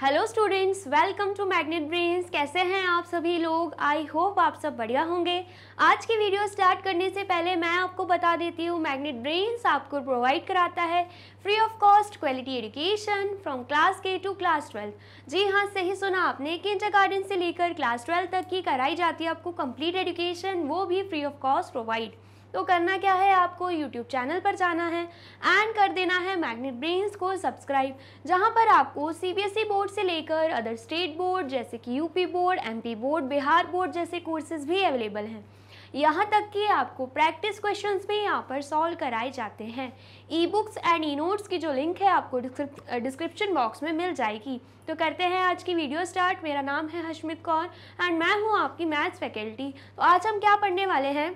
hello students welcome to Magnet Brains कैसे हैं आप सभी लोग आई होप आप सब बढ़िया होंगे आज की वीडियो स्टार्ट करने से पहले मैं आपको बता देती हूँ मैग्नेट ब्रेन्स आपको प्रोवाइड कराता है free of cost quality education from class K to class twelfth जी हाँ सही सुना आपने कि गार्डन से लेकर क्लास ट्वेल्थ तक की कराई जाती है आपको कंप्लीट एडुकेशन वो भी फ्री ऑफ कॉस्ट प्रोवाइड तो करना क्या है आपको यूट्यूब चैनल पर जाना है एंड कर देना है मैग्नेट ब्रेन्स को सब्सक्राइब जहाँ पर आपको ई बोर्ड e से लेकर अदर स्टेट बोर्ड जैसे कि UP board MP board Bihar board जैसे कोर्सेज भी अवेलेबल हैं यहाँ तक कि आपको प्रैक्टिस क्वेश्चंस भी यहाँ पर सॉल्व कराए जाते हैं e books and e notes की जो लिंक है आपको डिस्क्रिप्शन बॉक्स में मिल जाएगी तो करते हैं आज की वीडियो स्टार्ट मेरा नाम है हशमित कौर एंड मैं हूँ आपकी मैथ्स फैकल्टी तो आज हम क्या पढ़ने वाले हैं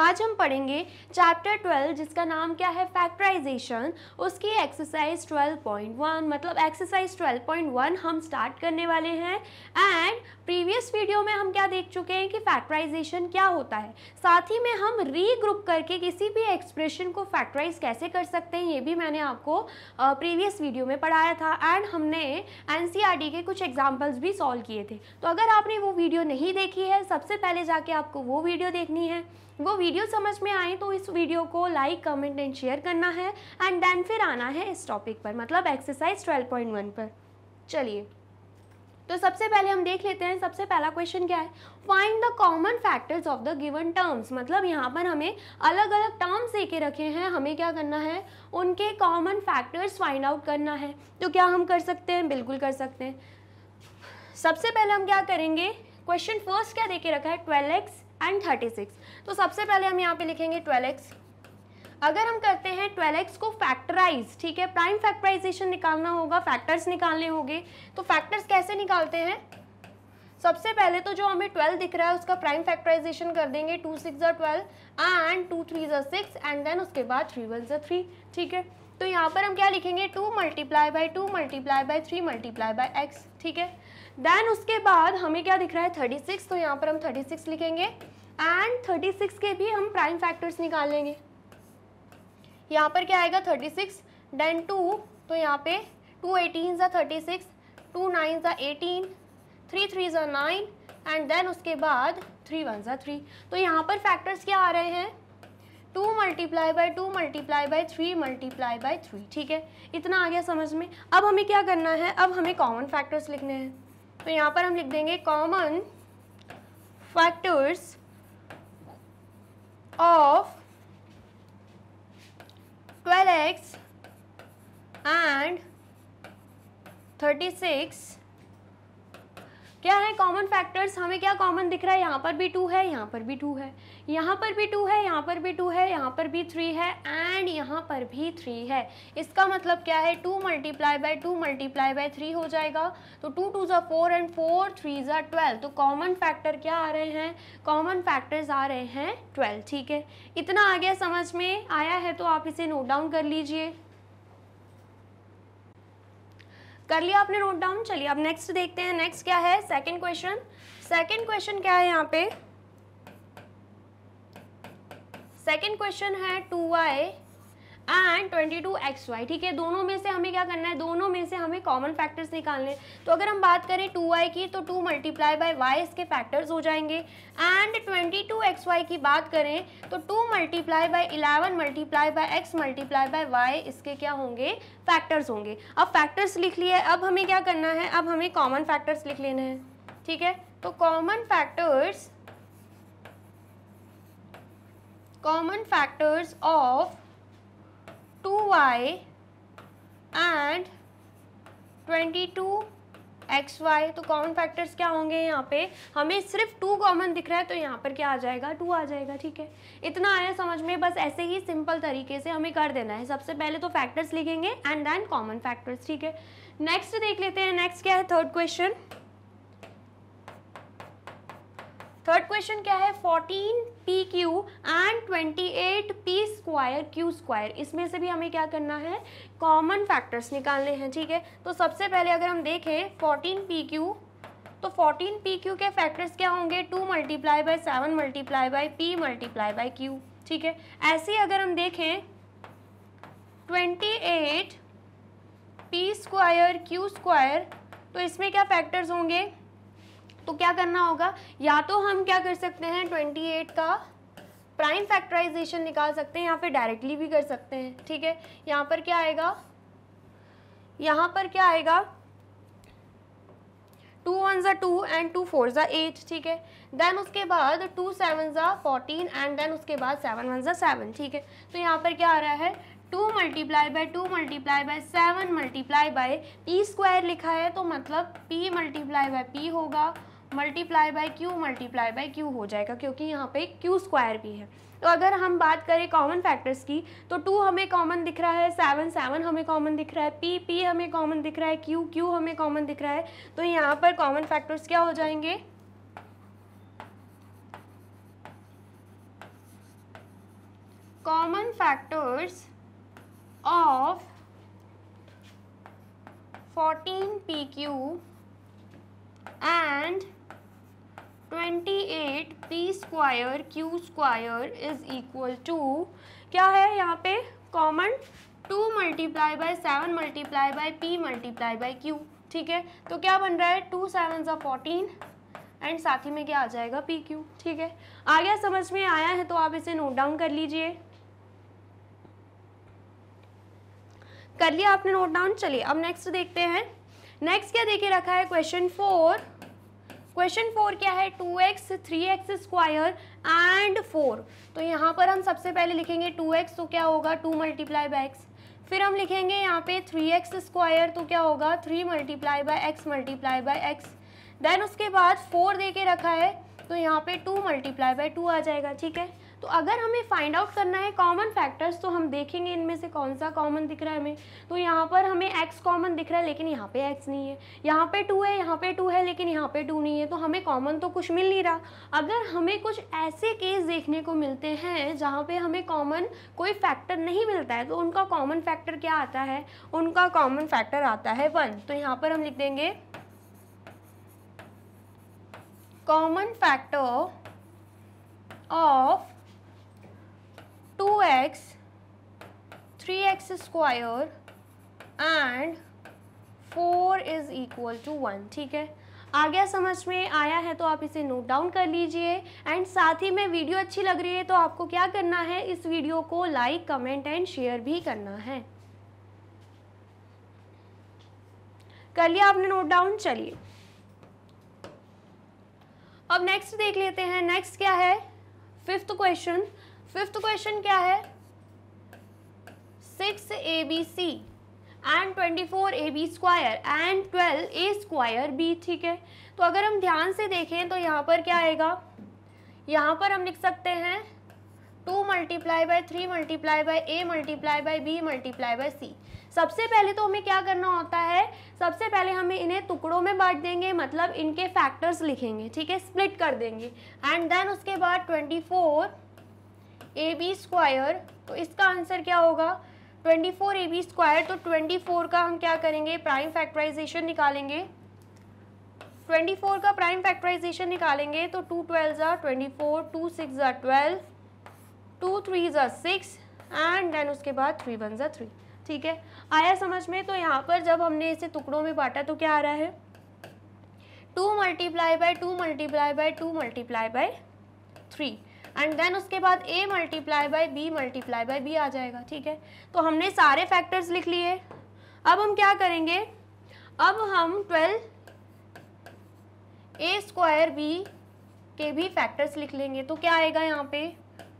आज हम पढ़ेंगे चैप्टर 12 जिसका नाम क्या है फैक्टराइजेशन उसकी एक्सरसाइज 12.1 मतलब एक्सरसाइज 12.1 हम स्टार्ट करने वाले हैं एंड प्रीवियस वीडियो में हम क्या देख चुके हैं कि फैक्टराइजेशन क्या होता है साथ ही में हम रीग्रुप करके किसी भी एक्सप्रेशन को फैक्टराइज कैसे कर सकते हैं ये भी मैंने आपको प्रीवियस वीडियो में पढ़ाया था एंड हमने एन e के कुछ एग्जाम्पल्स भी सॉल्व किए थे तो अगर आपने वो वीडियो नहीं देखी है सबसे पहले जाके आपको वो वीडियो देखनी है वो वीडियो समझ में आए तो इस वीडियो को लाइक कमेंट एंड शेयर करना है एंड देन फिर आना है इस टॉपिक पर मतलब एक्सरसाइज 12.1 पर चलिए तो सबसे पहले हम देख लेते हैं सबसे पहला क्वेश्चन क्या है find the common factors of the given terms मतलब यहाँ पर हमें अलग अलग टर्म्स दे के रखे हैं हमें क्या करना है उनके कॉमन फैक्टर्स फाइंड आउट करना है तो क्या हम कर सकते हैं बिल्कुल कर सकते हैं सबसे पहले हम क्या करेंगे क्वेश्चन फर्स्ट क्या दे के रखा है twelve x and thirty six तो सबसे पहले हम यहाँ पे लिखेंगे ट्वेल्व एक्स अगर हम करते हैं ट्वेल्व एक्स को फैक्टराइज ठीक है प्राइम फैक्टराइजेशन निकालना होगा फैक्टर्स निकालने होंगे तो फैक्टर्स कैसे निकालते हैं सबसे पहले तो जो हमें ट्वेल्व दिख रहा है उसका प्राइम फैक्टराइजेशन कर देंगे टू सिक्स ज़र ट्वेल्व एंड टू थ्री ज़र सिक्स एंड देन उसके बाद थ्री वन ज़र थ्री ठीक है तो यहाँ पर हम क्या लिखेंगे two multiply by two multiply by three multiply by x ठीक है देन उसके बाद हमें क्या दिख रहा है थर्टी सिक्स तो यहाँ पर हम थर्टी सिक्स लिखेंगे एंड थर्टी सिक्स के भी हम प्राइम फैक्टर्स निकाल लेंगे यहाँ पर क्या आएगा थर्टी सिक्स देन टू तो यहाँ पे टू एटीन ज़ा थर्टी सिक्स टू नाइन ज़ा एटीन थ्री थ्री ज़ा नाइन एंड देन उसके बाद थ्री वन ज़ा थ्री तो यहाँ पर फैक्टर्स क्या आ रहे हैं two multiply by two multiply by three multiply by three ठीक है इतना आ गया समझ में अब हमें क्या करना है अब हमें कॉमन फैक्टर्स लिखने हैं तो यहाँ पर हम लिख देंगे common factors of 12x and six क्या है कॉमन फैक्टर्स हमें क्या कॉमन दिख रहा है यहाँ पर भी टू है यहाँ पर भी टू है यहाँ पर भी टू है यहाँ पर भी टू है यहाँ पर भी थ्री है एंड यहाँ पर भी थ्री है इसका मतलब क्या है two multiply by two multiply by three हो जाएगा तो टू टू ज़ा फोर एंड फोर थ्री ज़ा ट्वेल्व तो कॉमन फैक्टर क्या आ रहे हैं कॉमन फैक्टर्स आ रहे हैं ट्वेल्व ठीक है इतना आ गया समझ में आया है तो आप इसे नोट डाउन कर लीजिए कर लिया आपने नोट डाउन चलिए अब नेक्स्ट देखते हैं नेक्स्ट क्या है सेकेंड क्वेश्चन सेकेंड क्वेश्चन क्या है यहाँ पे सेकेंड क्वेश्चन है two Y and twenty two X Y ठीक है दोनों में से हमें क्या करना है दोनों में से हमें कॉमन फैक्टर्स निकालने हैं तो अगर हम बात करें टू वाई की तो टू मल्टीप्लाई बाई वाई इसके फैक्टर्स हो जाएंगे and twenty two X Y की बात करें तो two multiply by eleven multiply by X multiply by Y इसके क्या होंगे फैक्टर्स होंगे अब फैक्टर्स लिख लिए अब हमें क्या करना है अब हमें कॉमन फैक्टर्स लिख लेने हैं ठीक है तो common factors common factors of two Y and twenty two X Y तो कॉमन फैक्टर्स क्या होंगे यहाँ पे हमें सिर्फ टू कॉमन दिख रहा है तो यहाँ पर क्या आ जाएगा टू आ जाएगा ठीक है इतना आया समझ में बस ऐसे ही सिंपल तरीके से हमें कर देना है सबसे पहले तो फैक्टर्स लिखेंगे एंड देन कॉमन फैक्टर्स ठीक है नेक्स्ट देख लेते हैं नेक्स्ट क्या है थर्ड क्वेश्चन थर्ड क्वेश्चन क्या है 14 P Q and 28 P square Q square इसमें से भी हमें क्या करना है कॉमन फैक्टर्स निकालने हैं ठीक है तो सबसे पहले अगर हम देखें 14 पी क्यू तो 14 पी क्यू के फैक्टर्स क्या होंगे two multiply by seven multiply by P multiply by Q ठीक है ऐसे अगर हम देखें 28 पी स्क्वायर क्यू स्क्वायर तो इसमें क्या फैक्टर्स होंगे तो क्या करना होगा या तो हम क्या कर सकते हैं 28 का प्राइम फैक्टराइजेशन निकाल सकते हैं या फिर डायरेक्टली भी कर सकते हैं ठीक है यहाँ पर क्या आएगा यहाँ पर क्या आएगा टू वन ज़ा टू एंड टू फोर ज़ा एट ठीक है देन उसके बाद टू सेवन ज़ा फोर्टीन एंड देन उसके बाद सेवन वन ज़ा सेवन ठीक है तो यहाँ पर क्या आ रहा है two multiply by two multiply by seven multiply by P square लिखा है तो मतलब पी मल्टीप्लाई बाई पी होगा multiply by Q multiply by Q हो जाएगा क्योंकि यहाँ पे क्यू स्क्वायर भी है तो अगर हम बात करें कॉमन फैक्टर्स की तो टू हमें कॉमन दिख रहा है सेवन सेवन हमें कॉमन दिख रहा है पी पी हमें कॉमन दिख रहा है क्यू क्यू हमें कॉमन दिख रहा है तो यहाँ पर कॉमन फैक्टर्स क्या हो जाएंगे common factors of fourteen P Q and twenty eight P square Q square is equal to क्या है यहाँ पे common two multiply by seven multiply by P multiply by Q ठीक है तो क्या बन रहा है टू सेवन ज़ा फोर्टीन एंड साथ ही में क्या आ जाएगा पी क्यू ठीक है आ गया समझ में आया है तो आप इसे नोट डाउन कर लीजिए कर लिया आपने नोट डाउन चलिए अब नेक्स्ट देखते हैं नेक्स्ट क्या देखे रखा है क्वेश्चन फोर क्वेश्चन फोर क्या है two X three X square and four तो यहाँ पर हम सबसे पहले लिखेंगे टू एक्स तो क्या होगा टू मल्टीप्लाई बाई एक्स फिर हम लिखेंगे यहाँ पे थ्री एक्स स्क्वायर तो क्या होगा three multiply by X multiply by X then उसके बाद फोर दे के रखा है तो यहाँ पे टू मल्टीप्लाई बाय टू आ जाएगा ठीक है तो अगर हमें फाइंड आउट करना है कॉमन फैक्टर्स तो हम देखेंगे इनमें से कौन सा कॉमन दिख रहा है हमें तो यहाँ पर हमें एक्स कॉमन दिख रहा है लेकिन यहाँ पे एक्स नहीं है यहाँ पे टू है यहाँ पे टू है लेकिन यहाँ पे टू नहीं है तो हमें कॉमन तो कुछ मिल नहीं रहा अगर हमें कुछ ऐसे केस देखने को मिलते हैं जहाँ पे हमें कॉमन कोई फैक्टर नहीं मिलता है तो उनका कॉमन फैक्टर क्या आता है उनका कॉमन फैक्टर आता है वन तो यहाँ पर हम लिख देंगे common factor of two X three X square and four is equal to one ठीक है आ गया समझ में आया है तो आप इसे नोट डाउन कर लीजिए एंड साथ ही में वीडियो अच्छी लग रही है तो आपको क्या करना है इस वीडियो को लाइक कमेंट एंड शेयर भी करना है कर लिया आपने नोट डाउन चलिए अब नेक्स्ट देख लेते हैं नेक्स्ट क्या है फिफ्थ क्वेश्चन फिफ्थ क्वेश्चन क्या है six A B C and twenty four A B square and twelve A square B ठीक है तो अगर हम ध्यान से देखें तो यहाँ पर क्या आएगा यहाँ पर हम लिख सकते हैं two multiply by three multiply by A multiply by B multiply by C सबसे पहले तो हमें क्या करना होता है सबसे पहले हमें इन्हें टुकड़ों में बांट देंगे मतलब इनके फैक्टर्स लिखेंगे ठीक है स्प्लिट कर देंगे एंड देन उसके बाद twenty four A B square तो इसका आंसर क्या होगा 24 ए बी स्क्वायर तो 24 का हम क्या करेंगे प्राइम फैक्टराइजेशन निकालेंगे 24 का प्राइम फैक्टराइजेशन निकालेंगे तो टू ट्वेल्व ज़ा ट्वेंटी फोर टू सिक्स ज़ा ट्वेल्व टू थ्री ज़ा सिक्स एंड देन उसके बाद थ्री वन ज़ा थ्री ठीक है आया समझ में तो यहाँ पर जब हमने इसे टुकड़ों में बांटा तो क्या आ रहा है two multiply by two multiply by two multiply by three and then उसके बाद A multiply by B multiply by B आ जाएगा ठीक है तो हमने सारे फैक्टर्स लिख लिए अब हम क्या करेंगे अब हम ट्वेल्व ए स्क्वायर बी के भी फैक्टर्स लिख लेंगे तो क्या आएगा यहाँ पे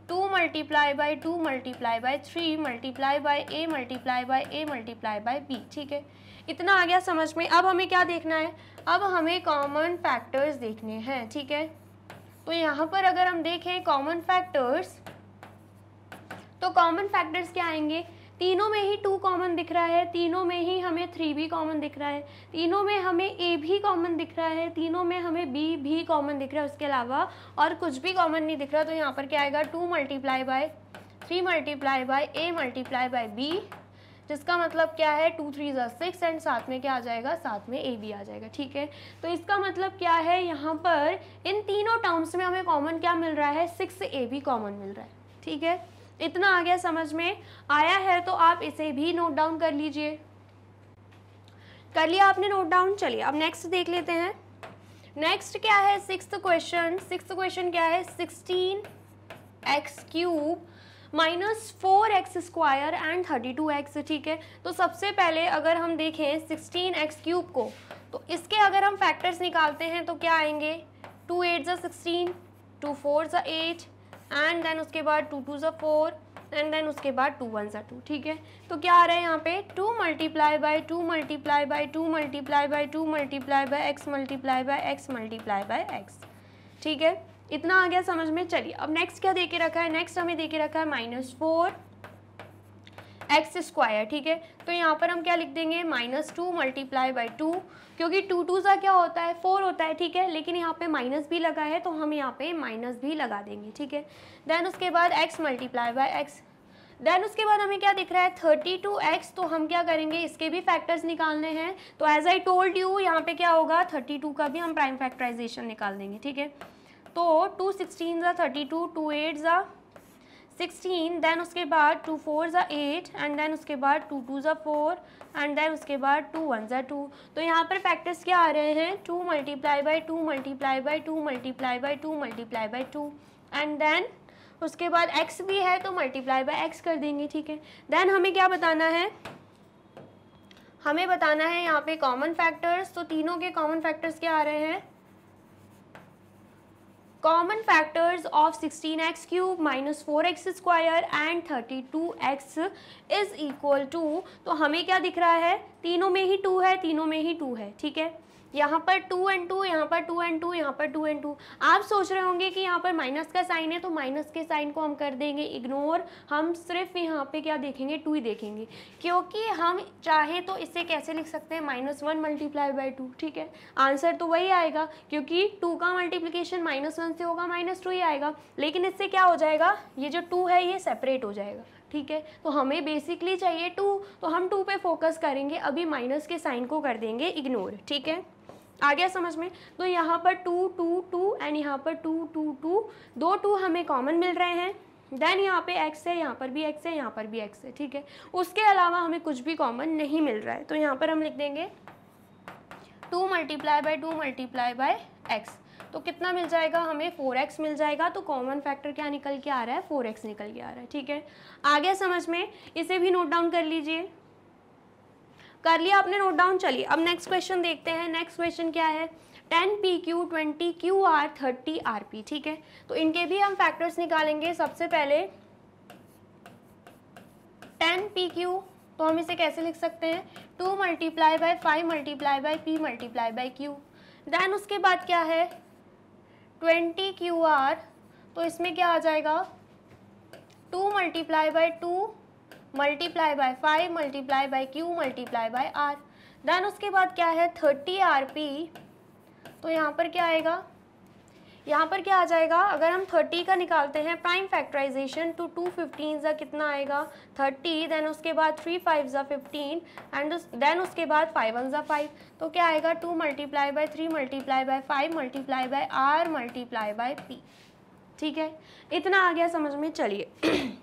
two multiply by two multiply by three multiply by A multiply by A multiply by B ठीक है इतना आ गया समझ में अब हमें क्या देखना है अब हमें कॉमन फैक्टर्स देखने हैं ठीक है तो यहाँ पर अगर हम देखें कॉमन फैक्टर्स तो कॉमन फैक्टर्स क्या आएंगे तीनों में ही टू कॉमन दिख रहा है तीनों में ही हमें थ्री भी कॉमन दिख रहा है तीनों में हमें ए भी कॉमन दिख रहा है तीनों में हमें बी भी कॉमन दिख रहा है उसके अलावा और कुछ भी कॉमन नहीं दिख रहा तो यहाँ पर क्या आएगा two multiply by three multiply by A multiply by B जिसका मतलब क्या है टू थ्री ज़ा सिक्स एंड साथ में क्या आ जाएगा साथ में ए बी आ जाएगा ठीक है तो इसका मतलब क्या है यहाँ पर इन तीनों टर्म्स में हमें कॉमन क्या मिल रहा है सिक्स ए बी कॉमन मिल रहा है ठीक है इतना आ गया समझ में आया है तो आप इसे भी नोट डाउन कर लीजिए कर लिया आपने नोट डाउन चलिए अब नेक्स्ट देख लेते हैं नेक्स्ट क्या है सिक्स क्वेश्चन सिक्स क्वेश्चन क्या है sixteen X cube minus four X square and thirty two X ठीक है तो सबसे पहले अगर हम देखें सिक्सटीन एक्स क्यूब को तो इसके अगर हम फैक्टर्स निकालते हैं तो क्या आएंगे टू एट ज़ा सिक्सटीन टू फोर ज़ा एट एंड देन उसके बाद टू टू ज़ा फोर एंड देन उसके बाद टू वन ज़ा टू ठीक है तो क्या आ रहा है यहाँ पे two multiply by two multiply by two multiply by two multiply by X multiply by X multiply by x ठीक है इतना आ गया समझ में चलिए अब नेक्स्ट क्या देके रखा है नेक्स्ट हमें देके रखा है माइनस फोर एक्स स्क्वायर ठीक है तो यहाँ पर हम क्या लिख देंगे minus two multiply by two क्योंकि टू टू सा क्या होता है फोर होता है ठीक है लेकिन यहाँ पे माइनस भी लगा है तो हम यहाँ पे माइनस भी लगा देंगे ठीक है देन उसके बाद X multiply by X then उसके बाद हमें क्या दिख रहा है थर्टी टू एक्स तो हम क्या करेंगे इसके भी फैक्टर्स निकालने हैं तो एज आई टोल्ड यू यहाँ पे क्या होगा थर्टी टू का भी हम प्राइम फैक्टराइजेशन निकाल देंगे ठीक है तो टू सिक्सटीन ज़ा थर्टी टू टू एट ज़ा सिक्सटीन देन उसके बाद टू फोर ज़ा एट एंड देन उसके बाद टू टू ज़ा फोर एंड देन उसके बाद टू वन ज़ा टू तो यहाँ पर फैक्टर्स क्या आ रहे हैं two multiply by two multiply by two multiply by two multiply by two and then उसके बाद x भी है तो मल्टीप्लाई बाय x कर देंगे ठीक है देन हमें क्या बताना है हमें बताना है यहाँ पे कॉमन फैक्टर्स तो तीनों के कॉमन फैक्टर्स क्या आ रहे हैं common factors of sixteen X cube minus four X square and thirty two X is equal to तो हमें क्या दिख रहा है तीनों में ही टू है तीनों में ही टू है ठीक है यहाँ पर टू एंड टू यहाँ पर टू एंड टू यहाँ पर टू एंड टू आप सोच रहे होंगे कि यहाँ पर माइनस का साइन है तो माइनस के साइन को हम कर देंगे इग्नोर हम सिर्फ यहाँ पे क्या देखेंगे टू ही देखेंगे क्योंकि हम चाहे तो इसे कैसे लिख सकते हैं minus one multiply by two ठीक है आंसर तो वही आएगा क्योंकि टू का मल्टीप्लीकेशन माइनस वन से होगा माइनस टू ही आएगा लेकिन इससे क्या हो जाएगा ये जो टू है ये सेपरेट हो जाएगा ठीक है तो हमें बेसिकली चाहिए टू तो हम टू पे फोकस करेंगे अभी माइनस के साइन को कर देंगे इग्नोर ठीक है आ गया समझ में तो यहाँ पर टू टू टू एंड यहाँ पर टू टू टू दो टू हमें कॉमन मिल रहे हैं देन यहाँ पे x है यहाँ पर भी x है यहाँ पर भी x है ठीक है उसके अलावा हमें कुछ भी कॉमन नहीं मिल रहा है तो यहाँ पर हम लिख देंगे two multiply by two multiply by X तो कितना मिल जाएगा हमें फोर एक्स मिल जाएगा तो कॉमन फैक्टर क्या निकल के आ रहा है फोर एक्स निकल के आ रहा है ठीक है आ गया समझ में इसे भी नोट डाउन कर लीजिए कर लिया आपने नोट डाउन चलिए अब नेक्स्ट क्वेश्चन देखते हैं नेक्स्ट क्वेश्चन क्या है ten P Q twenty Q R thirty R P ठीक है तो इनके भी हम फैक्टर्स निकालेंगे सबसे पहले टेन पी क्यू तो हम इसे कैसे लिख सकते हैं two multiply by five multiply by P multiply by Q then उसके बाद क्या है ट्वेंटी क्यू आर तो इसमें क्या आ जाएगा two multiply by two multiply by five multiply by Q multiply by R then उसके बाद क्या है थर्टी आर पी तो यहाँ पर क्या आएगा यहाँ पर क्या आ जाएगा अगर हम थर्टी का निकालते हैं prime factorization two two fifteen ज़ा कितना आएगा थर्टी देन उसके बाद थ्री फाइव ज़ा फिफ्टीन एंड देन उसके बाद फाइव वन ज़ा फाइव तो क्या आएगा two multiply by three multiply by five multiply by R multiply by P ठीक है इतना आ गया समझ में चलिए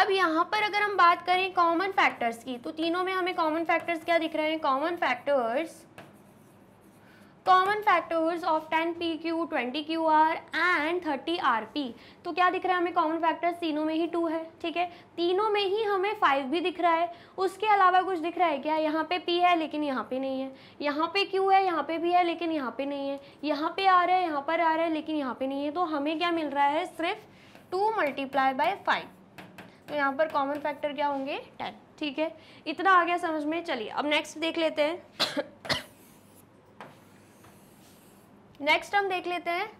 अब यहाँ पर अगर हम बात करें कॉमन फैक्टर्स की तो तीनों में हमें कॉमन फैक्टर्स क्या दिख रहे हैं common factors common factors of ten P Q twenty Q R and thirty R P तो क्या दिख रहा है हमें कॉमन फैक्टर्स तीनों में ही टू है ठीक है तीनों में ही हमें फाइव भी दिख रहा है उसके अलावा कुछ दिख रहा है क्या यहाँ पे पी है लेकिन यहाँ पे नहीं है यहाँ पे क्यू है यहाँ पे भी है लेकिन यहाँ पे नहीं है यहाँ पे आ रहा है यहाँ पर आ रहा है लेकिन यहाँ पे नहीं है तो हमें क्या मिल रहा है सिर्फ टू मल्टीप्लाई बाई फाइव तो यहाँ पर कॉमन फैक्टर क्या होंगे टेन ठीक है इतना आ गया समझ में चलिए अब नेक्स्ट देख लेते हैं नेक्स्ट हम देख लेते हैं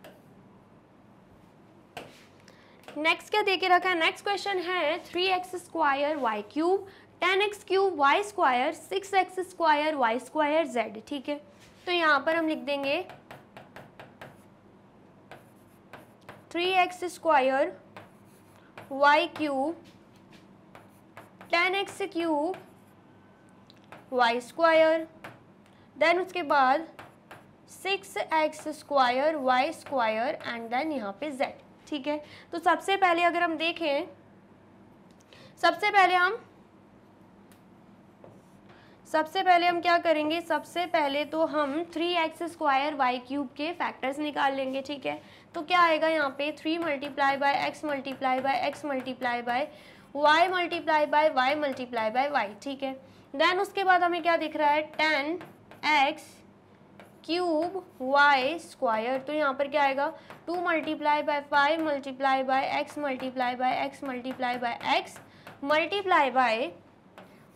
नेक्स्ट क्या देखे रखा है नेक्स्ट क्वेश्चन है three X square Y cube ten X cube Y square six X square Y square Z ठीक है तो यहाँ पर हम लिख देंगे three X square Y cube ten X cube Y square then उसके बाद six X square Y square and then यहाँ पे जेड ठीक है तो सबसे पहले अगर हम देखें सबसे पहले हम सबसे पहले हम क्या करेंगे सबसे पहले तो हम three X square Y cube के फैक्टर्स निकाल लेंगे ठीक है तो क्या आएगा यहाँ पे three multiply by X multiply by X multiply by Y multiply by Y multiply by Y ठीक है देन उसके बाद हमें क्या दिख रहा है ten X cube Y square तो यहाँ पर क्या आएगा two multiply by five multiply by X multiply by X multiply by X multiply by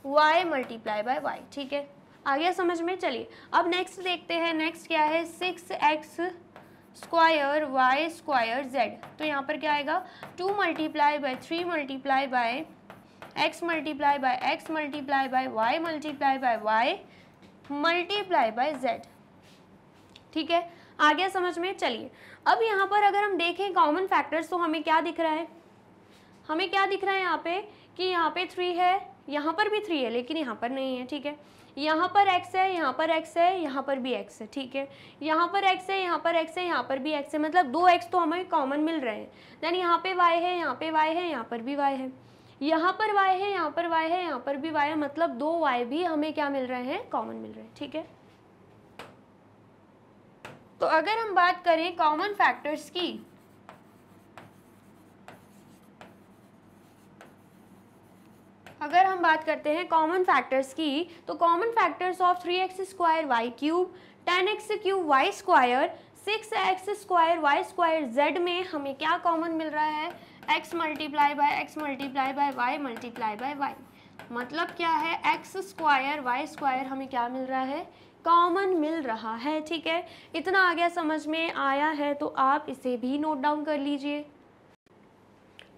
Y multiply by Y ठीक है आ गया समझ में चलिए अब नेक्स्ट देखते हैं नेक्स्ट क्या है six X square Y square Z तो यहाँ पर क्या आएगा two multiply by three multiply by X multiply by X multiply by Y multiply by Y multiply by Z ठीक है आ गया समझ में चलिए अब यहाँ पर अगर हम देखें कॉमन फैक्टर्स तो हमें क्या दिख रहा है हमें क्या दिख रहा है यहाँ पे कि यहाँ पे थ्री है यहाँ पर भी थ्री है लेकिन यहाँ पर नहीं है ठीक है यहाँ पर एक्स है यहाँ पर एक्स है यहाँ पर भी एक्स है ठीक है यहाँ पर एक्स है यहाँ पर एक्स है यहाँ पर भी एक्स है मतलब दो एक्स तो हमें कॉमन मिल रहे हैं देन यहाँ पे वाई है यहाँ पे वाई है यहाँ पर भी वाई है यहाँ पर वाई है यहाँ पर वाई है यहाँ पर भी वाई है मतलब दो वाई भी हमें क्या मिल रहे हैं कॉमन मिल रहे हैं ठीक है तो अगर हम बात करें कॉमन फैक्टर्स की अगर हम बात करते हैं कॉमन फैक्टर्स की तो common factors of three X square Y cube ten X cube Y square six X square Y square Z में हमें क्या कॉमन मिल रहा है X multiply by X multiply by Y multiply by Y मतलब क्या है एक्स स्क्वायर वाई स्क्वायर हमें क्या मिल रहा है कॉमन मिल रहा है ठीक है इतना आ गया समझ में आया है तो आप इसे भी नोट डाउन कर लीजिए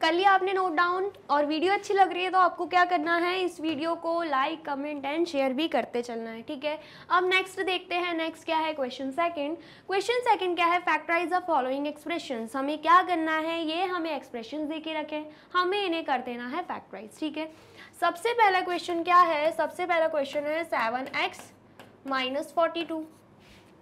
कर लिया आपने नोट डाउन और वीडियो अच्छी लग रही है तो आपको क्या करना है इस वीडियो को लाइक कमेंट एंड शेयर भी करते चलना है ठीक है अब नेक्स्ट देखते हैं नेक्स्ट क्या है क्वेश्चन सेकंड क्वेश्चन सेकंड क्या है फैक्टराइज द फॉलोइंग एक्सप्रेशन हमें क्या करना है ये हमें एक्सप्रेशन दे के रखें हमें इन्हें कर देना है फैक्टराइज ठीक है सबसे पहला क्वेश्चन क्या है सबसे पहला क्वेश्चन है seven X minus forty two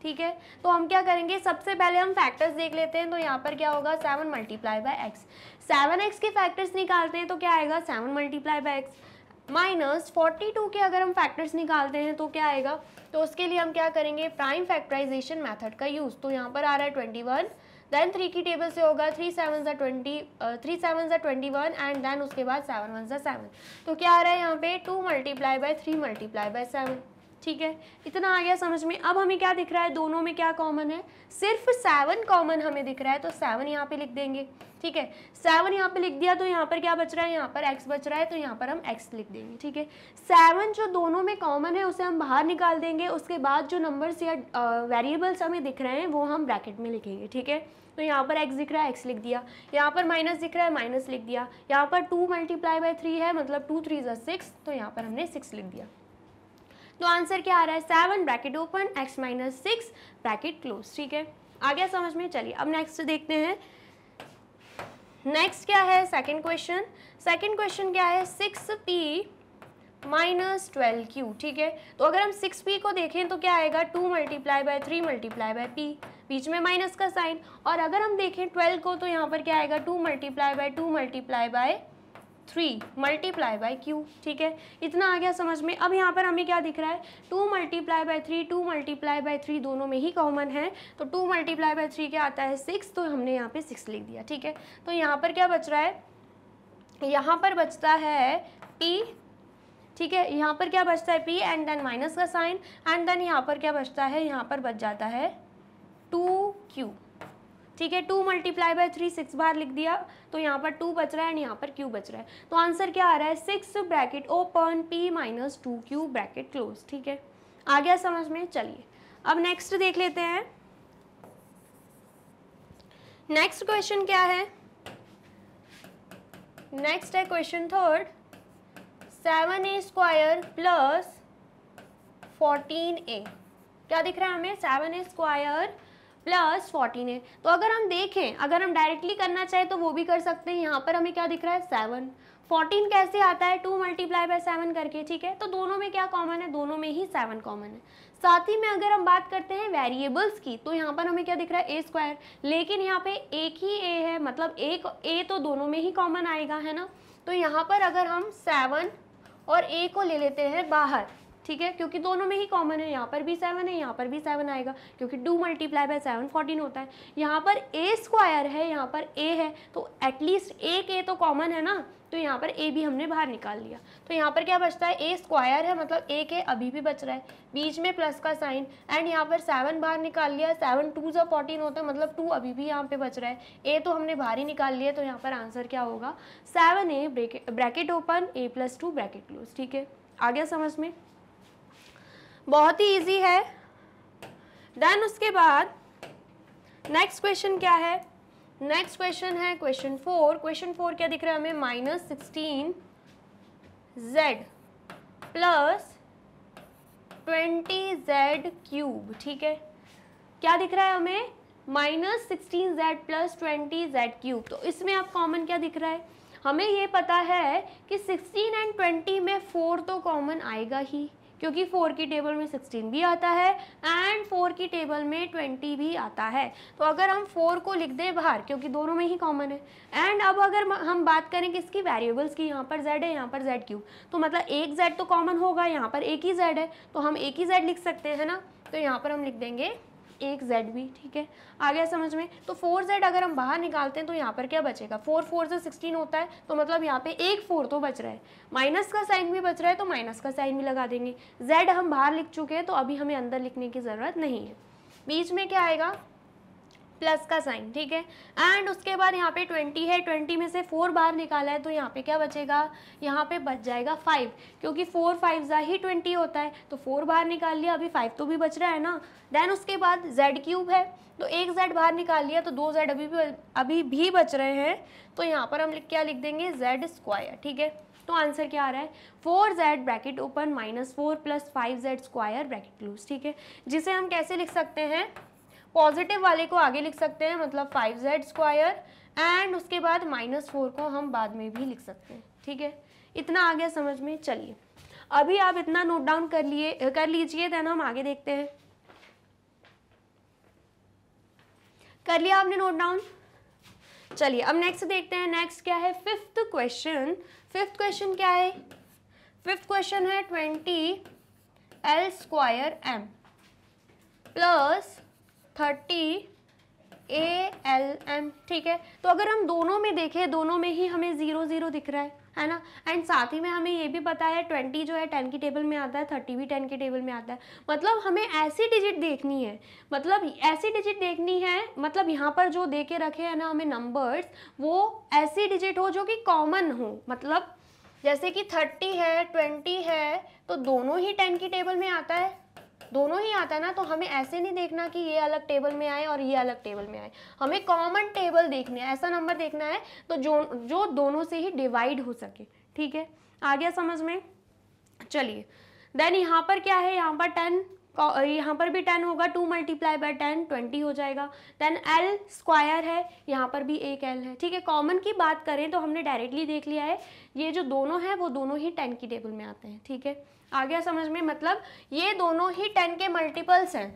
ठीक है तो हम क्या करेंगे सबसे पहले हम फैक्टर्स देख लेते हैं तो यहाँ पर क्या होगा seven multiply by X seven X के फैक्टर्स निकालते हैं तो क्या आएगा seven multiply by X minus forty two के अगर हम फैक्टर्स निकालते हैं तो क्या आएगा तो उसके लिए हम क्या करेंगे प्राइम फैक्टराइजेशन मेथड का यूज़ तो यहाँ पर आ रहा है ट्वेंटी वन देन थ्री की टेबल से होगा थ्री सेवन ज़ा ट्वेंटी थ्री सेवन ज़ा ट्वेंटी वन एंड देन उसके बाद सेवन वन ज़ा सेवन तो क्या आ रहा है यहाँ पे two multiply by three multiply by seven ठीक है इतना आ गया समझ में अब हमें क्या दिख रहा है दोनों में क्या कॉमन है सिर्फ सेवन कॉमन हमें दिख रहा है तो सेवन यहाँ पे लिख देंगे ठीक है सेवन यहाँ पे लिख दिया तो यहाँ पर क्या बच रहा है यहाँ पर एक्स बच रहा है तो यहाँ पर हम एक्स लिख देंगे ठीक है सेवन जो दोनों में कॉमन है उसे हम बाहर निकाल देंगे उसके बाद जो नंबर्स या वेरिएबल्स हमें दिख रहे हैं वो हम ब्रैकेट में लिखेंगे ठीक है तो यहाँ पर x दिख रहा है x लिख दिया यहाँ पर माइनस दिख रहा है माइनस लिख दिया यहाँ पर टू मल्टीप्लाई बाई थ्री है मतलब टू थ्री जो सिक्स तो यहाँ पर हमने सिक्स लिख दिया तो आंसर क्या आ रहा है seven bracket open X minus six bracket close ठीक है आ गया समझ में चलिए अब नेक्स्ट देखते हैं नेक्स्ट क्या है सेकेंड क्वेश्चन सेकेंड क्वेश्चन क्या है six P minus twelve Q ठीक है तो अगर हम सिक्स पी को देखें तो क्या आएगा two multiply by three multiply by P बीच में माइनस का साइन और अगर हम देखें ट्वेल्व को तो यहाँ पर क्या आएगा two multiply by two multiply by three multiply by Q ठीक है इतना आ गया समझ में अब यहाँ पर हमें क्या दिख रहा है two multiply by three two multiply by three दोनों में ही कॉमन है तो टू मल्टीप्लाई बाई थ्री क्या आता है सिक्स तो हमने यहाँ पे सिक्स लिख दिया ठीक है तो यहाँ पर क्या बच रहा है यहाँ पर बचता है पी ठीक है यहाँ पर क्या बचता है पी एंड देन माइनस का साइन एंड देन यहाँ पर क्या बचता है यहाँ पर बच जाता है टू क्यू ठीक है two multiply by three six बार लिख दिया तो यहाँ पर टू बच रहा है एंड यहाँ पर क्यू बच रहा है तो आंसर क्या आ रहा है six bracket open P minus two Q bracket close ठीक है आ गया समझ में चलिए अब नेक्स्ट देख लेते हैं नेक्स्ट क्वेश्चन क्या है नेक्स्ट है question third seven A square plus fourteen A क्या दिख रहा है हमें seven A square plus fourteen है तो अगर हम देखें अगर हम डायरेक्टली करना चाहें तो वो भी कर सकते हैं यहाँ पर हमें क्या दिख रहा है सेवन फोर्टीन कैसे आता है टू मल्टीप्लाई बाय सेवन करके ठीक है तो दोनों में क्या कॉमन है दोनों में ही सेवन कॉमन है साथ ही में अगर हम बात करते हैं वेरिएबल्स की तो यहाँ पर हमें क्या दिख रहा है ए स्क्वायर लेकिन यहाँ पे एक ही ए है मतलब एक ए तो दोनों में ही कॉमन आएगा है ना तो यहाँ पर अगर हम सेवन और ए को ले लेते हैं बाहर ठीक है क्योंकि दोनों में ही कॉमन है यहाँ पर भी सेवन है यहाँ पर भी सेवन आएगा क्योंकि two multiply by seven fourteen होता है यहाँ पर ए स्क्वायर है यहाँ पर ए है तो एटलीस्ट एक ए तो कॉमन है ना तो यहाँ पर ए भी हमने बाहर निकाल लिया तो यहाँ पर क्या बचता है ए स्क्वायर है मतलब ए के अभी भी बच रहा है बीच में प्लस का साइन एंड यहाँ पर सेवन बाहर निकाल लिया सेवन टू जो फोर्टीन होता है मतलब टू अभी भी यहाँ पे बच रहा है ए तो हमने बाहर ही निकाल लिया तो यहाँ पर आंसर क्या होगा seven A bracket open A plus two bracket close ठीक है आ गया समझ में बहुत ही इजी है देन उसके बाद नेक्स्ट क्वेश्चन क्या है नेक्स्ट क्वेश्चन है क्वेश्चन फोर क्वेश्चन फोर क्या दिख रहा है हमें minus sixteen Z plus twenty Z cube ठीक है क्या दिख रहा है हमें minus sixteen Z plus twenty Z cube तो इसमें आप कॉमन क्या दिख रहा है हमें ये पता है कि सिक्सटीन एंड ट्वेंटी में फोर तो कॉमन आएगा ही क्योंकि फोर की टेबल में सिक्सटीन भी आता है एंड फोर की टेबल में ट्वेंटी भी आता है तो अगर हम फोर को लिख दें बाहर क्योंकि दोनों में ही कॉमन है एंड अब अगर हम बात करें किसकी वेरिएबल्स की यहाँ पर जेड है यहाँ पर जेड क्यूब तो मतलब एक जेड तो कॉमन होगा यहाँ पर एक ही जेड है तो हम एक ही जेड लिख सकते हैं ना तो यहाँ पर हम लिख देंगे एक जेड भी ठीक है आ गया समझ में तो फोर जेड अगर हम बाहर निकालते हैं तो यहाँ पर क्या बचेगा फोर फोर से सिक्सटीन होता है तो मतलब यहाँ पे एक फोर तो बच रहा है माइनस का साइन भी बच रहा है तो माइनस का साइन भी लगा देंगे जेड हम बाहर लिख चुके हैं तो अभी हमें अंदर लिखने की ज़रूरत नहीं है बीच में क्या आएगा प्लस का साइन ठीक है एंड उसके बाद यहाँ पे ट्वेंटी है ट्वेंटी में से फोर बाहर निकाला है तो यहाँ पे क्या बचेगा यहाँ पे बच जाएगा फाइव क्योंकि फोर फाइव ज़ा ही ट्वेंटी होता है तो फोर बाहर निकाल लिया अभी फाइव तो भी बच रहा है ना देन उसके बाद जेड क्यूब है तो एक जेड बाहर निकाल लिया तो दो जेड अभी भी अभी भी बच रहे हैं तो यहाँ पर हम क्या लिख देंगे जेड स्क्वायर ठीक है तो आंसर क्या आ रहा है four Z bracket open minus four plus five Z square bracket close ठीक है जिसे हम कैसे लिख सकते हैं पॉजिटिव वाले को आगे लिख सकते हैं मतलब फाइव जेड स्क्वायर एंड उसके बाद माइनस फोर को हम बाद में भी लिख सकते हैं ठीक है इतना आ गया समझ में चलिए अभी आप इतना नोट डाउन कर लिए कर लीजिए देन हम आगे देखते हैं कर लिया आपने नोट डाउन चलिए अब नेक्स्ट देखते हैं नेक्स्ट क्या है फिफ्थ क्वेश्चन फिफ्थ क्वेश्चन क्या है फिफ्थ क्वेश्चन है twenty L square M plus thirty A L M ठीक है तो अगर हम दोनों में देखें दोनों में ही हमें ज़ीरो ज़ीरो दिख रहा है है ना एंड साथ ही में हमें ये भी पता है ट्वेंटी जो है टेन की टेबल में आता है थर्टी भी टेन की टेबल में आता है मतलब हमें ऐसी डिजिट देखनी है मतलब ऐसी डिजिट देखनी है मतलब यहाँ पर जो दे के रखे हैं ना हमें नंबर्स वो ऐसी डिजिट हो जो कि कॉमन हो मतलब जैसे कि थर्टी है ट्वेंटी है तो दोनों ही टेन की टेबल में आता है दोनों ही आता है ना तो हमें ऐसे नहीं देखना कि ये अलग टेबल में आए और ये अलग टेबल में आए हमें कॉमन टेबल देखने है ऐसा नंबर देखना है तो जो जो दोनों से ही डिवाइड हो सके ठीक है आ गया समझ में चलिए देन यहाँ पर क्या है यहाँ पर टेन यहाँ पर भी टेन होगा two multiply by ten twenty हो जाएगा देन एल स्क्वायर है यहाँ पर भी एक एल है ठीक है कॉमन की बात करें तो हमने डायरेक्टली देख लिया है ये जो दोनों हैं वो दोनों ही टेन की टेबल में आते हैं ठीक है आ गया समझ में मतलब ये दोनों ही टेन के मल्टीपल्स हैं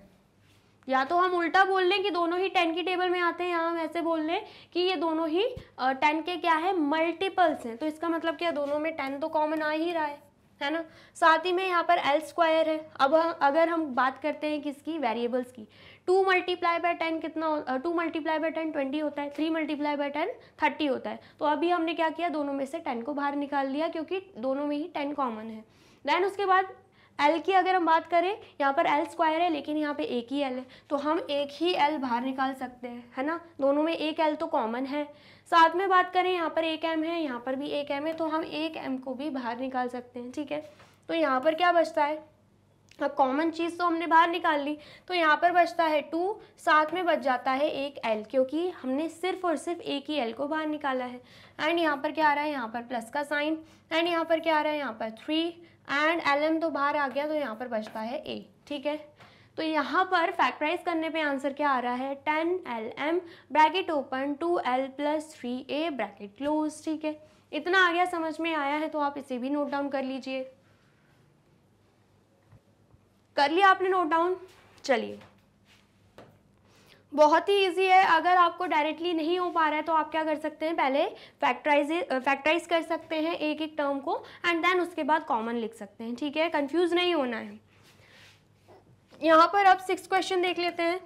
या तो हम उल्टा बोल लें कि दोनों ही टेन की टेबल में आते हैं या हम ऐसे बोल लें कि ये दोनों ही टेन के क्या है मल्टीपल्स हैं तो इसका मतलब क्या दोनों में टेन तो कॉमन आ ही रहा है है ना साथ ही में यहाँ पर एल स्क्वायर है अब अगर हम बात करते हैं किसकी वेरिएबल्स की टू मल्टीप्लाई बाय टेन कितना two multiply by ten twenty होता है three multiply by ten thirty होता है तो अभी हमने क्या किया दोनों में से टेन को बाहर निकाल लिया क्योंकि दोनों में ही टेन कॉमन है देन उसके बाद एल की अगर हम बात करें यहाँ पर एल स्क्वायर है लेकिन यहाँ पे एक ही एल है तो हम एक ही एल बाहर निकाल सकते हैं है ना दोनों में एक एल तो कॉमन है साथ में बात करें यहाँ पर एक एम है यहाँ पर भी एक एम है तो हम एक एम को भी बाहर निकाल सकते हैं ठीक है तो यहाँ पर क्या बचता है अब कॉमन चीज़ तो हमने बाहर निकाल ली तो यहाँ पर बचता है टू साथ में बच जाता है एक एल क्योंकि हमने सिर्फ और सिर्फ एक ही एल को बाहर निकाला है एंड यहाँ पर क्या आ रहा है यहाँ पर प्लस का साइन एंड यहाँ पर क्या आ रहा है यहाँ पर थ्री एंड एल तो बाहर आ गया तो यहाँ पर बचता है ए ठीक है तो यहाँ पर फैक्टराइज करने पे आंसर क्या आ रहा है ten L M bracket open two L plus three A bracket close ठीक है इतना आ गया समझ में आया है तो आप इसे भी नोट डाउन कर लीजिए कर लिया आपने नोट डाउन चलिए बहुत ही इजी है अगर आपको डायरेक्टली नहीं हो पा रहा है तो आप क्या कर सकते हैं पहले फैक्टराइज फैक्टराइज कर सकते हैं एक एक टर्म को एंड देन उसके बाद कॉमन लिख सकते हैं ठीक है कंफ्यूज नहीं होना है यहाँ पर अब सिक्स क्वेश्चन देख लेते हैं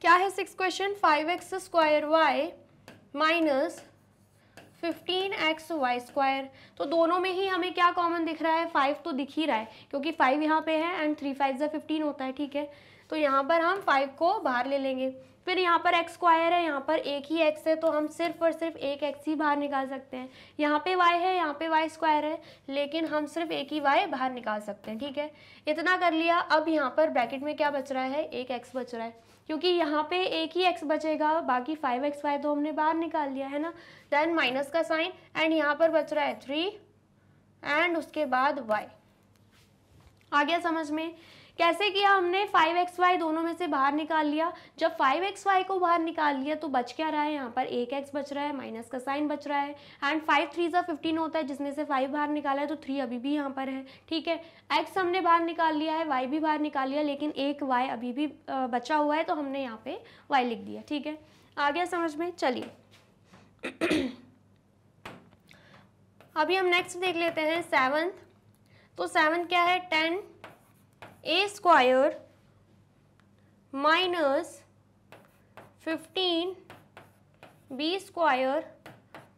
क्या है six question five X square Y minus fifteen X Y square तो दोनों में ही हमें क्या कॉमन दिख रहा है फाइव तो दिख ही रहा है क्योंकि फाइव यहाँ पे है एंड थ्री फाइव ज़ा फिफ्टीन होता है ठीक है तो यहाँ पर हम फाइव को बाहर ले लेंगे फिर यहाँ पर एक्स स्क्वायर है यहाँ पर एक ही एक्स है तो हम सिर्फ और सिर्फ एक एक्स ही बाहर निकाल सकते हैं यहाँ पे वाई है यहाँ पे वाई स्क्वायर है लेकिन हम सिर्फ एक ही वाई बाहर निकाल सकते हैं ठीक है इतना कर लिया अब यहाँ पर ब्रैकेट में क्या बच रहा है एक एक्स बच रहा है क्योंकि यहाँ पे एक ही एक्स बचेगा बाकी फाइव एक्स वाई तो हमने बाहर निकाल लिया है ना देन माइनस का साइन एंड यहाँ पर बच रहा है थ्री एंड उसके बाद वाई आ गया समझ में कैसे किया हमने फाइव एक्स वाई दोनों में से बाहर निकाल लिया जब फाइव एक्स वाई को बाहर निकाल लिया तो बच क्या रहा है यहाँ पर एक एक्स बच रहा है माइनस का साइन बच रहा है एंड फाइव थ्री सा फिफ्टीन होता है जिसमें से फाइव बाहर निकाला है तो थ्री अभी भी यहाँ पर है ठीक है एक्स हमने बाहर निकाल लिया है वाई भी बाहर निकाल लिया लेकिन एक वाई अभी भी बचा हुआ है तो हमने यहाँ पर वाई लिख दिया ठीक है आ गया समझ में चलिए अभी हम नेक्स्ट देख लेते हैं सेवन तो सेवन क्या है ten A square minus fifteen B square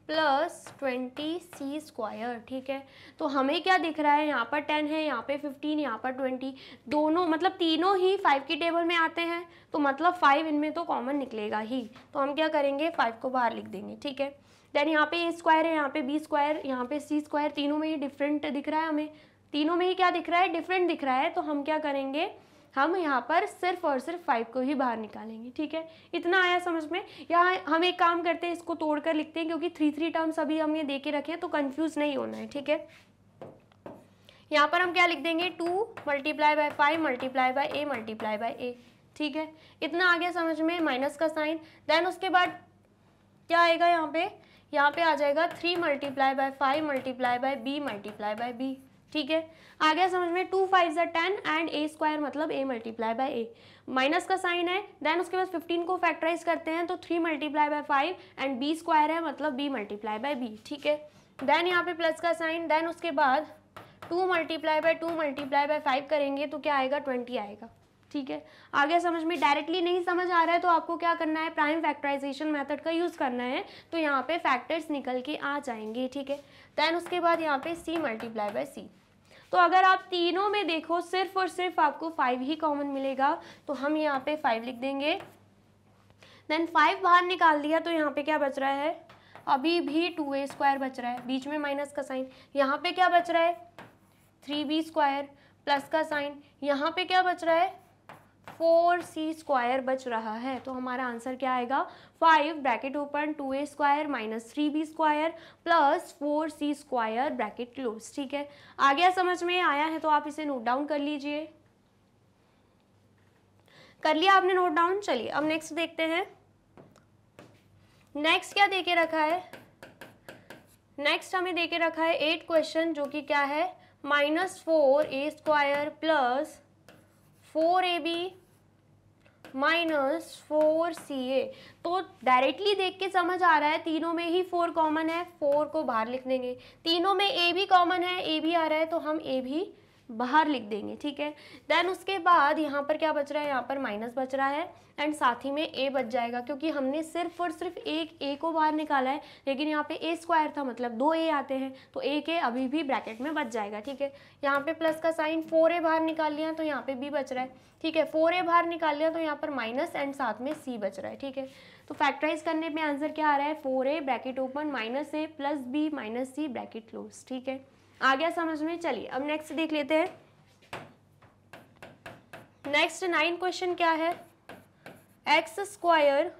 plus twenty C square ठीक है तो हमें क्या दिख रहा है यहाँ पर टेन है यहाँ पे फिफ्टीन यहाँ पर ट्वेंटी दोनों मतलब तीनों ही फाइव की टेबल में आते हैं तो मतलब फाइव इनमें तो कॉमन निकलेगा ही तो हम क्या करेंगे फाइव को बाहर लिख देंगे ठीक है देन यहाँ पे ए स्क्वायर है यहाँ पे बी स्क्वायर यहाँ पे सी स्क्वायर तीनों में ये डिफरेंट दिख रहा है हमें तीनों में ही क्या दिख रहा है डिफरेंट दिख रहा है तो हम क्या करेंगे हम यहाँ पर सिर्फ और सिर्फ फाइव को ही बाहर निकालेंगे ठीक है इतना आया समझ में यहाँ हम एक काम करते हैं इसको तोड़ कर लिखते हैं क्योंकि थ्री थ्री टर्म्स अभी ये दे के रखे हैं तो कन्फ्यूज नहीं होना है ठीक है यहाँ पर हम क्या लिख देंगे two multiply by five multiply by A multiply by A ठीक है इतना आ गया समझ में माइनस का साइन देन उसके बाद क्या आएगा यहाँ पे यहाँ पे आ जाएगा three multiply by five multiply by B multiply by B ठीक है आ गया समझ में टू फाइव ज़ा टेन एंड ए स्क्वायर मतलब A multiply by A minus का साइन है देन उसके बाद फिफ्टीन को फैक्टराइज करते हैं तो three multiply by five and B square है मतलब बी मल्टीप्लाई बाय बी ठीक है देन यहाँ पे प्लस का साइन देन उसके बाद two multiply by two multiply by five करेंगे तो क्या आएगा ट्वेंटी आएगा ठीक है आगे समझ में डायरेक्टली नहीं समझ आ रहा है तो आपको क्या करना है प्राइम फैक्टराइजेशन मेथड का यूज़ करना है तो यहाँ पे फैक्टर्स निकल के आ जाएंगे ठीक है देन उसके बाद यहाँ पे सी मल्टीप्लाई बाय सी तो अगर आप तीनों में देखो सिर्फ और सिर्फ आपको फाइव ही कॉमन मिलेगा तो हम यहाँ पे फाइव लिख देंगे देन फाइव बाहर निकाल दिया तो यहाँ पे क्या बच रहा है अभी भी टू ए स्क्वायर बच रहा है बीच में माइनस का साइन यहाँ पे क्या बच रहा है थ्री बी स्क्वायर प्लस का साइन यहाँ पे क्या बच रहा है फोर सी स्क्वायर बच रहा है तो हमारा आंसर क्या आएगा five bracket open two A square minus three B square plus four C square bracket close ठीक है आ गया समझ में आया है तो आप इसे नोट डाउन कर लीजिए कर लिया आपने नोट डाउन चलिए अब नेक्स्ट देखते हैं नेक्स्ट क्या देके रखा है नेक्स्ट हमें देके रखा है एट क्वेश्चन जो कि क्या है minus four A square plus four A B minus four C A तो डायरेक्टली देख के समझ आ रहा है तीनों में ही फोर कॉमन है फोर को बाहर लिख देंगे तीनों में ए भी कॉमन है ए भी आ रहा है तो हम ए भी बाहर लिख देंगे ठीक है देन उसके बाद यहाँ पर क्या बच रहा है यहाँ पर माइनस बच रहा है एंड साथ ही में ए बच जाएगा क्योंकि हमने सिर्फ और सिर्फ एक ए को बाहर निकाला है लेकिन यहाँ पे ए स्क्वायर था मतलब दो ए आते हैं तो ए के अभी भी ब्रैकेट में बच जाएगा ठीक है यहाँ पे प्लस का साइन फोर ए बाहर निकाल लिया तो यहाँ पे बी बच रहा है ठीक है फोर ए बाहर निकाल लिया तो यहाँ पर माइनस एंड साथ में सी बच रहा है ठीक है तो फैक्टराइज करने में आंसर क्या आ रहा है four A bracket open minus A plus B minus C bracket close ठीक है आ गया समझ में चलिए अब नेक्स्ट देख लेते हैं नेक्स्ट नाइन क्वेश्चन क्या है X square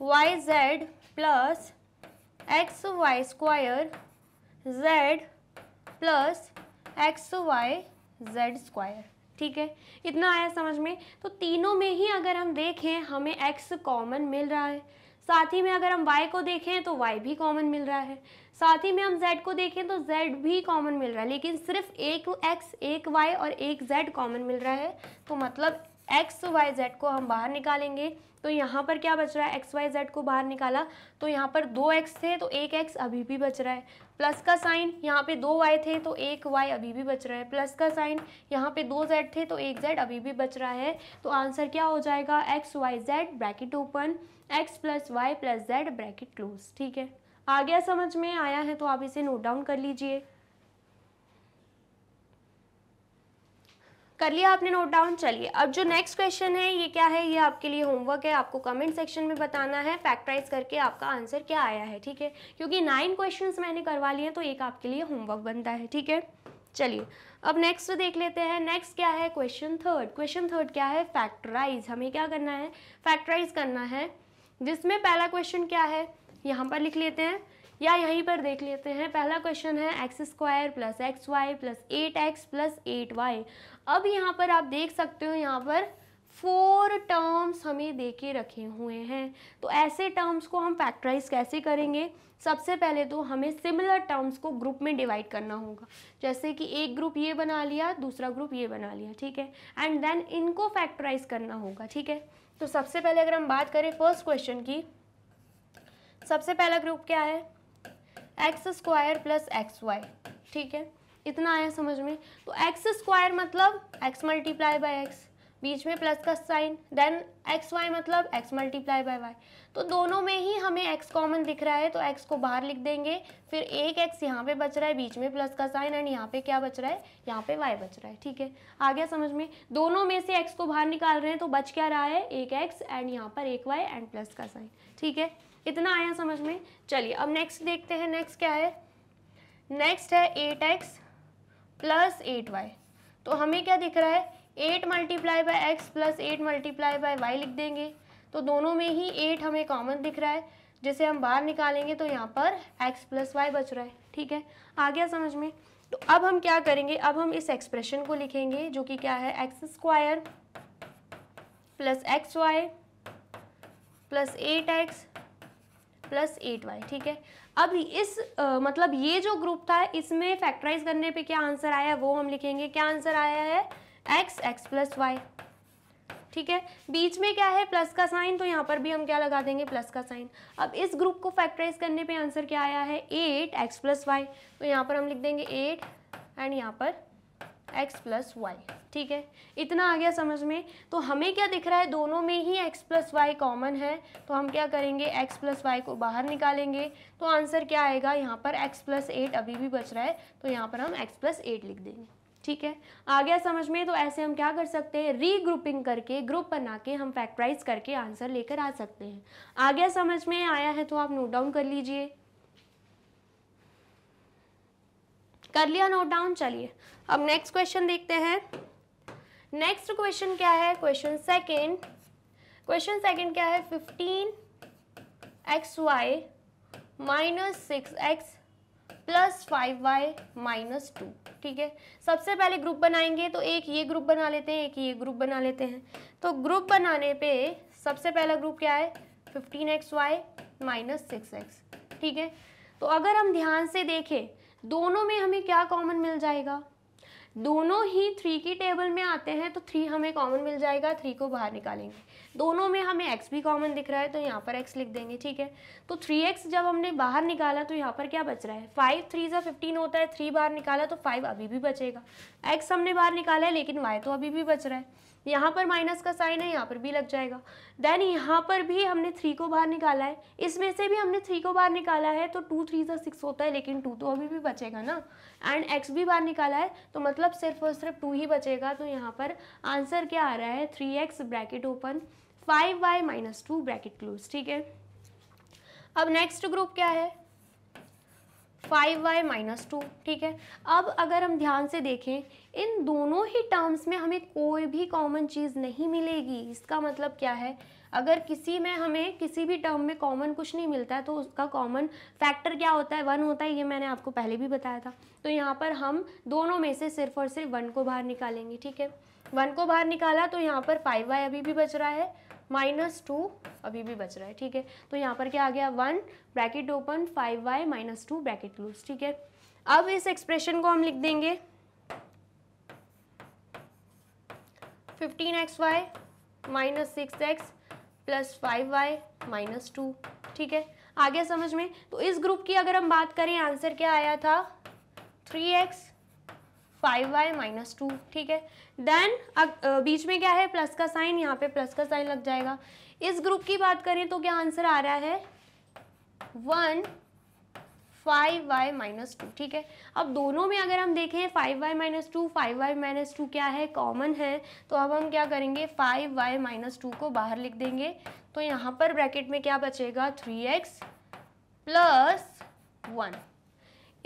Y Z plus X Y square Z plus X Y Z square ठीक है इतना आया समझ में तो तीनों में ही अगर हम देखें हमें x कॉमन मिल रहा है साथ ही में अगर हम y को देखें तो y भी कॉमन मिल रहा है साथ ही में हम z को देखें तो z भी कॉमन मिल रहा है लेकिन सिर्फ एक x एक y और एक z कॉमन मिल रहा है तो मतलब एक्स वाई जेड को हम बाहर निकालेंगे तो यहाँ पर क्या बच रहा है एक्स वाई जेड को बाहर निकाला तो यहाँ पर दो एक्स थे तो एक एक्स अभी भी बच रहा है प्लस का साइन यहाँ पे दो वाई थे तो एक वाई अभी भी बच रहा है प्लस का साइन यहाँ पे दो जेड थे तो एक जेड अभी भी बच रहा है तो आंसर क्या हो जाएगा X Y Z bracket open X plus Y plus Z bracket close ठीक है आ गया समझ में आया है तो आप इसे नोट डाउन कर लीजिए कर लिया आपने नोट डाउन चलिए अब जो नेक्स्ट क्वेश्चन है ये क्या है ये आपके लिए होमवर्क है आपको कमेंट सेक्शन में बताना है फैक्टराइज करके आपका आंसर क्या आया है ठीक है क्योंकि नाइन क्वेश्चंस मैंने करवा लिए तो एक आपके लिए होमवर्क बनता है ठीक है चलिए अब नेक्स्ट देख लेते हैं नेक्स्ट क्या है क्वेश्चन थर्ड क्वेश्चन थर्ड क्या है फैक्टराइज हमें क्या करना है फैक्टराइज करना है जिसमें पहला क्वेश्चन क्या है यहाँ पर लिख लेते हैं या यहीं पर देख लेते हैं पहला क्वेश्चन है X square plus X Y plus eight X plus eight Y अब यहाँ पर आप देख सकते हो यहाँ पर फोर टर्म्स हमें दे के रखे हुए हैं तो ऐसे टर्म्स को हम फैक्टराइज कैसे करेंगे सबसे पहले तो हमें सिमिलर टर्म्स को ग्रुप में डिवाइड करना होगा जैसे कि एक ग्रुप ये बना लिया दूसरा ग्रुप ये बना लिया ठीक है एंड देन इनको फैक्टराइज करना होगा ठीक है तो सबसे पहले अगर हम बात करें फर्स्ट क्वेश्चन की सबसे पहला ग्रुप क्या है X square plus X Y ठीक है इतना आया समझ में तो एक्स स्क्वायर मतलब एक्स मल्टीप्लाई बाई एक्स बीच में प्लस का साइन देन एक्स वाई मतलब एक्स मल्टीप्लाई बाई वाई तो दोनों में ही हमें एक्स कॉमन दिख रहा है तो एक्स को बाहर लिख देंगे फिर एक एक्स यहाँ पे बच रहा है बीच में प्लस का साइन एंड यहाँ पे क्या बच रहा है यहाँ पे वाई बच रहा है ठीक है आ गया समझ में दोनों में से एक्स को बाहर निकाल रहे हैं तो बच क्या रहा है एक एक्स एंड यहाँ पर एक वाई एंड प्लस का साइन ठीक है इतना आया समझ में चलिए अब नेक्स्ट देखते हैं नेक्स्ट क्या है नेक्स्ट है eight X plus eight Y तो हमें क्या दिख रहा है eight multiply by X plus eight multiply by Y लिख देंगे तो दोनों में ही एट हमें कॉमन दिख रहा है जैसे हम बाहर निकालेंगे तो यहाँ पर एक्स प्लस वाई बच रहा है ठीक है आ गया समझ में तो अब हम क्या करेंगे अब हम इस एक्सप्रेशन को लिखेंगे जो कि क्या है X square plus X Y plus eight X plus eight Y ठीक है अब इस आ, मतलब ये जो ग्रुप था इसमें फैक्टराइज करने पे क्या आंसर आया वो हम लिखेंगे क्या आंसर आया है एक्स एक्स प्लस वाई ठीक है बीच में क्या है प्लस का साइन तो यहाँ पर भी हम क्या लगा देंगे प्लस का साइन अब इस ग्रुप को फैक्टराइज करने पे आंसर क्या आया है एट एक्स प्लस वाई तो यहाँ पर हम लिख देंगे एट एंड यहाँ पर एक्स प्लस वाई ठीक है इतना आ गया समझ में तो हमें क्या दिख रहा है दोनों में ही x प्लस वाई कॉमन है तो हम क्या करेंगे x प्लस वाई को बाहर निकालेंगे तो आंसर क्या आएगा यहाँ पर x प्लस एट अभी भी बच रहा है तो यहाँ पर हम x प्लस एट लिख देंगे ठीक है आ गया समझ में तो ऐसे हम क्या कर सकते हैं रीग्रुपिंग करके ग्रुप बना के हम फैक्टराइज करके आंसर लेकर आ सकते हैं आ गया समझ में आया है तो आप नोट डाउन कर लीजिए कर लिया नोट डाउन चलिए अब नेक्स्ट क्वेश्चन देखते हैं नेक्स्ट क्वेश्चन क्या है क्वेश्चन सेकंड क्वेश्चन सेकंड क्या है fifteen X Y minus six X plus five Y minus two ठीक है सबसे पहले ग्रुप बनाएंगे तो एक ये ग्रुप बना लेते हैं एक ये ग्रुप बना लेते हैं तो ग्रुप बनाने पे सबसे पहला ग्रुप क्या है fifteen X Y minus six X ठीक है तो अगर हम ध्यान से देखें दोनों में हमें क्या कॉमन मिल जाएगा दोनों ही थ्री की टेबल में आते हैं तो थ्री हमें कॉमन मिल जाएगा थ्री को बाहर निकालेंगे दोनों में हमें एक्स भी कॉमन दिख रहा है तो यहाँ पर एक्स लिख देंगे ठीक है तो थ्री एक्स जब हमने बाहर निकाला तो यहाँ पर क्या बच रहा है फाइव थ्री जब फिफ्टीन होता है थ्री बाहर निकाला तो फाइव अभी भी बचेगा एक्स हमने बाहर निकाला है लेकिन वाई तो अभी भी बच रहा है यहाँ पर माइनस का साइन है यहाँ पर भी लग जाएगा देन यहाँ पर भी हमने थ्री को बाहर निकाला है इसमें से भी हमने थ्री को बाहर निकाला है तो टू थ्री से सिक्स होता है लेकिन टू तो अभी भी बचेगा ना एंड एक्स भी बाहर निकाला है तो मतलब सिर्फ और सिर्फ टू ही बचेगा तो यहाँ पर आंसर क्या आ रहा है three X bracket open five Y minus two bracket close ठीक है अब नेक्स्ट ग्रुप क्या है फाइव वाई माइनस टू ठीक है अब अगर हम ध्यान से देखें इन दोनों ही टर्म्स में हमें कोई भी कॉमन चीज़ नहीं मिलेगी इसका मतलब क्या है अगर किसी में हमें किसी भी टर्म में कॉमन कुछ नहीं मिलता है तो उसका कॉमन फैक्टर क्या होता है वन होता है ये मैंने आपको पहले भी बताया था तो यहाँ पर हम दोनों में से सिर्फ और सिर्फ वन को बाहर निकालेंगे ठीक है वन को बाहर निकाला तो यहाँ पर फाइव वाई अभी भी बच रहा है माइनस टू अभी भी बच रहा है ठीक है तो यहाँ पर क्या आ गया one bracket open five Y minus two bracket close ठीक है अब इस एक्सप्रेशन को हम लिख देंगे fifteen X Y minus six X plus five Y minus two ठीक है आगे समझ में तो इस ग्रुप की अगर हम बात करें आंसर क्या आया था three X five Y minus two ठीक है देन बीच में क्या है प्लस का साइन यहाँ पे प्लस का साइन लग जाएगा इस ग्रुप की बात करें तो क्या आंसर आ रहा है one five Y minus two ठीक है अब दोनों में अगर हम देखें five Y minus two five Y minus two क्या है कॉमन है तो अब हम क्या करेंगे फाइव वाई माइनस टू को बाहर लिख देंगे तो यहाँ पर ब्रैकेट में क्या बचेगा थ्री एक्स प्लस वन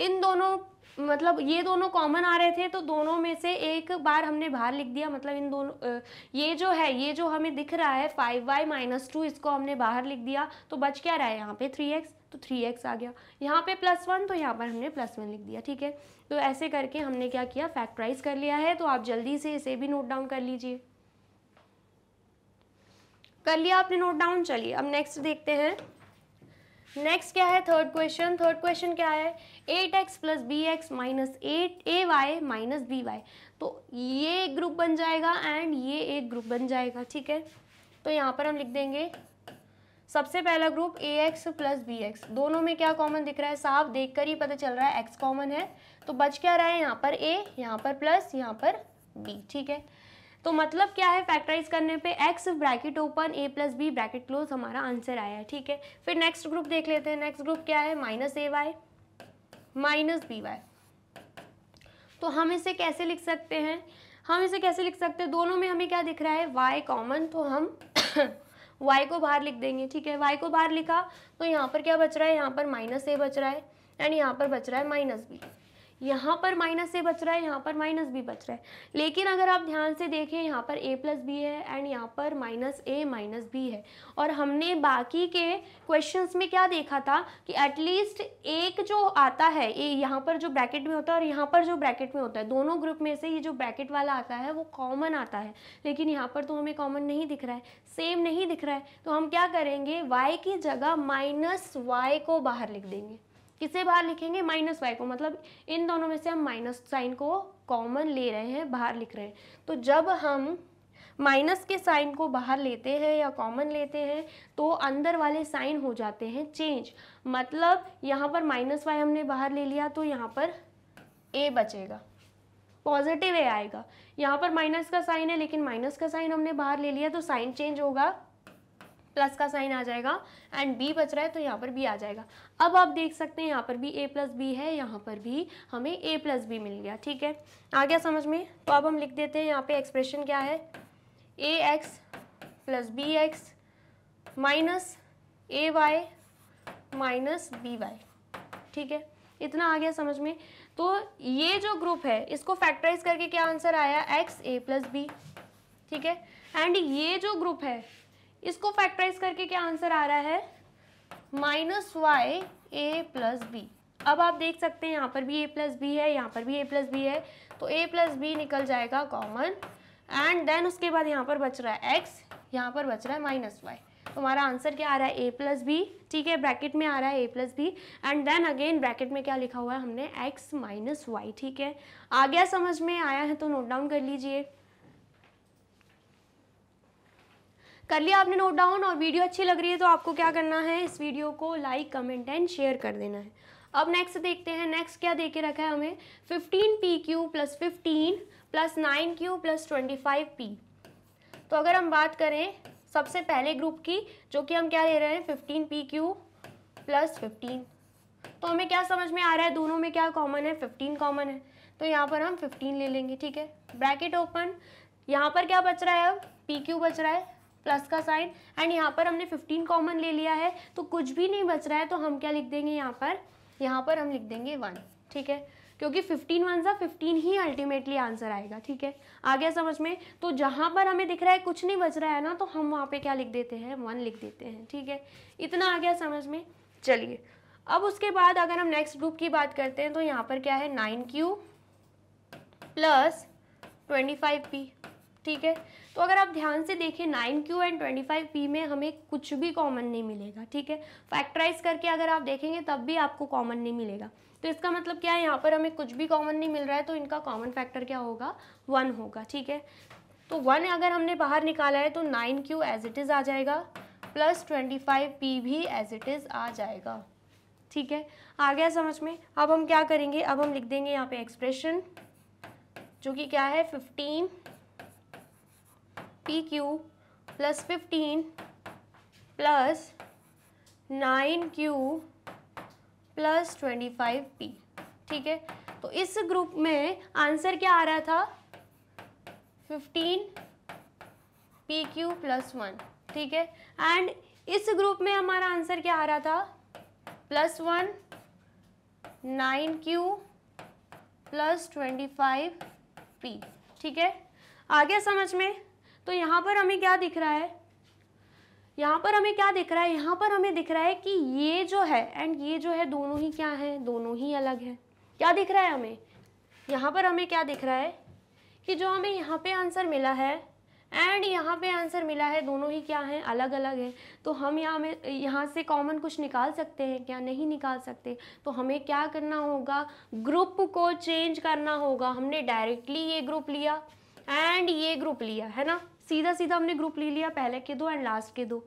इन दोनों मतलब ये दोनों कॉमन आ रहे थे तो दोनों में से एक बार हमने बाहर लिख दिया मतलब इन दोनों ये जो है ये जो हमें दिख रहा है फाइव वाई माइनस टू इसको हमने बाहर लिख दिया तो बच क्या रहा है यहाँ पे थ्री एक्स तो थ्री एक्स आ गया यहाँ पे प्लस वन तो यहाँ पर हमने प्लस वन लिख दिया ठीक है तो ऐसे करके हमने क्या किया फैक्ट्राइज कर लिया है तो आप जल्दी से इसे भी नोट डाउन कर लीजिए कर लिया आपने नोट डाउन चलिए अब नेक्स्ट देखते हैं नेक्स्ट क्या है थर्ड क्वेश्चन थर्ड क्वेश्चन क्या है eight X plus B X minus eight A Y minus B Y तो ये एक ग्रुप बन जाएगा एंड ये एक ग्रुप बन जाएगा ठीक है तो यहाँ पर हम लिख देंगे सबसे पहला group A X plus B X दोनों में क्या कॉमन दिख रहा है साफ देखकर ही पता चल रहा है एक्स कॉमन है तो बच क्या रहा है यहाँ पर ए यहाँ पर प्लस यहाँ पर बी ठीक है तो मतलब क्या है फैक्टराइज करने पे x bracket open a plus B bracket close हमारा आंसर आया है ठीक है फिर नेक्स्ट ग्रुप देख लेते हैं नेक्स्ट ग्रुप क्या है minus A Y minus B Y तो हम इसे कैसे लिख सकते हैं हम इसे कैसे लिख सकते हैं दोनों में हमें क्या दिख रहा है y कॉमन तो हम y को बाहर लिख देंगे ठीक है y को बाहर लिखा तो यहाँ पर क्या बच रहा है यहाँ पर माइनस ए बच रहा है एंड यहाँ पर बच रहा है माइनस बी यहाँ पर माइनस से बच रहा है यहाँ पर माइनस भी बच रहा है लेकिन अगर आप ध्यान से देखें यहाँ पर ए प्लस बी है एंड यहाँ पर माइनस ए माइनस बी है और हमने बाकी के क्वेश्चंस में क्या देखा था कि एटलीस्ट एक जो आता है ए यहाँ पर जो ब्रैकेट में होता है और यहाँ पर जो ब्रैकेट में होता है दोनों ग्रुप में से ये जो ब्रैकेट वाला आता है वो कॉमन आता है लेकिन यहाँ पर तो हमें कॉमन नहीं दिख रहा है सेम नहीं दिख रहा है तो हम क्या करेंगे वाई की जगह माइनस वाई को बाहर लिख देंगे किसे बाहर लिखेंगे माइनस वाई को मतलब इन दोनों में से हम माइनस साइन को कॉमन ले रहे हैं बाहर लिख रहे हैं तो जब हम माइनस के साइन को बाहर लेते हैं या कॉमन लेते हैं तो अंदर वाले साइन हो जाते हैं चेंज मतलब यहाँ पर माइनस वाई हमने बाहर ले लिया तो यहाँ पर ए बचेगा पॉजिटिव ए आएगा यहाँ पर माइनस का साइन है लेकिन माइनस का साइन हमने बाहर ले लिया तो साइन चेंज होगा प्लस का साइन आ जाएगा एंड बी बच रहा है तो यहाँ पर बी आ जाएगा अब आप देख सकते हैं यहाँ पर भी ए प्लस बी है यहाँ पर भी हमें ए प्लस बी मिल गया ठीक है आ गया समझ में तो अब हम लिख देते हैं यहाँ पे एक्सप्रेशन क्या है A X plus B X minus A Y minus B Y ठीक है इतना आ गया समझ में तो ये जो ग्रुप है इसको फैक्टराइज करके क्या आंसर आया एक्स ए प्लस बी ठीक है एंड ये जो ग्रुप है इसको फैक्टराइज करके क्या आंसर आ रहा है minus Y A plus B अब आप देख सकते हैं यहाँ पर भी ए प्लस बी है यहाँ पर भी ए प्लस बी है तो ए प्लस बी निकल जाएगा कॉमन एंड देन उसके बाद यहाँ पर बच रहा है एक्स यहाँ पर बच रहा है माइनस वाई तो हमारा आंसर क्या आ रहा है ए प्लस बी ठीक है ब्रैकेट में आ रहा है A plus B and then again bracket में क्या लिखा हुआ है हमने एक्स माइनस वाई ठीक है आ गया समझ में आया है तो नोट डाउन कर लीजिए कर लिया आपने नोट डाउन और वीडियो अच्छी लग रही है तो आपको क्या करना है इस वीडियो को लाइक कमेंट एंड शेयर कर देना है अब नेक्स्ट देखते हैं नेक्स्ट क्या दे के रखा है हमें fifteen P Q plus fifteen plus nine Q plus twenty five P तो अगर हम बात करें सबसे पहले ग्रुप की जो कि हम क्या ले रहे हैं fifteen P Q plus fifteen तो हमें क्या समझ में आ रहा है दोनों में क्या कॉमन है फिफ्टीन कॉमन है तो यहाँ पर हम फिफ्टीन ले लेंगे ठीक है ब्रैकेट ओपन यहाँ पर क्या बच रहा है अब पी क्यू बच रहा है प्लस का साइन एंड यहाँ पर हमने फिफ्टीन कॉमन ले लिया है तो कुछ भी नहीं बच रहा है तो हम क्या लिख देंगे यहाँ पर यहाँ पर हम लिख देंगे वन ठीक है क्योंकि 15 वन सा फिफ्टीन ही अल्टीमेटली आंसर आएगा ठीक है आ गया समझ में तो जहाँ पर हमें दिख रहा है कुछ नहीं बच रहा है ना तो हम वहाँ पे क्या लिख देते हैं वन लिख देते हैं ठीक है इतना आ गया समझ में चलिए अब उसके बाद अगर हम नेक्स्ट ग्रुप की बात करते हैं तो यहाँ पर क्या है nine Q plus twenty five P ठीक है तो अगर आप ध्यान से देखें nine Q and twenty five P में हमें कुछ भी कॉमन नहीं मिलेगा ठीक है फैक्टराइज करके अगर आप देखेंगे तब भी आपको कॉमन नहीं मिलेगा तो इसका मतलब क्या है यहाँ पर हमें कुछ भी कॉमन नहीं मिल रहा है तो इनका कॉमन फैक्टर क्या होगा वन होगा ठीक है तो वन अगर हमने बाहर निकाला है तो nine q as it is आ जाएगा प्लस ट्वेंटी फाइव पी भी एज इट इज़ आ जाएगा ठीक है आ गया समझ में अब हम क्या करेंगे अब हम लिख देंगे यहाँ पे एक्सप्रेशन जो कि क्या है fifteen P Q plus fifteen plus nine Q plus twenty five P ठीक है तो इस ग्रुप में आंसर क्या आ रहा था fifteen P Q plus one ठीक है एंड इस ग्रुप में हमारा आंसर क्या आ रहा था plus one nine Q plus twenty five P ठीक है आगे समझ में तो यहाँ पर हमें क्या दिख रहा है यहाँ पर हमें क्या दिख रहा है यहाँ पर हमें दिख रहा है कि ये जो है एंड ये जो है दोनों ही क्या है दोनों ही अलग है क्या दिख रहा है हमें यहाँ पर हमें क्या दिख रहा है कि जो हमें यहाँ पे आंसर मिला है एंड यहाँ पे आंसर मिला है दोनों ही क्या हैं अलग अलग है तो हम यहाँ में यहाँ से कॉमन कुछ निकाल सकते हैं क्या नहीं निकाल सकते तो हमें क्या करना होगा ग्रुप को चेंज करना होगा हमने डायरेक्टली ये ग्रुप लिया एंड ये ग्रुप लिया है ना सीधा सीधा हमने ग्रुप ले लिया पहले के दो एंड लास्ट के दो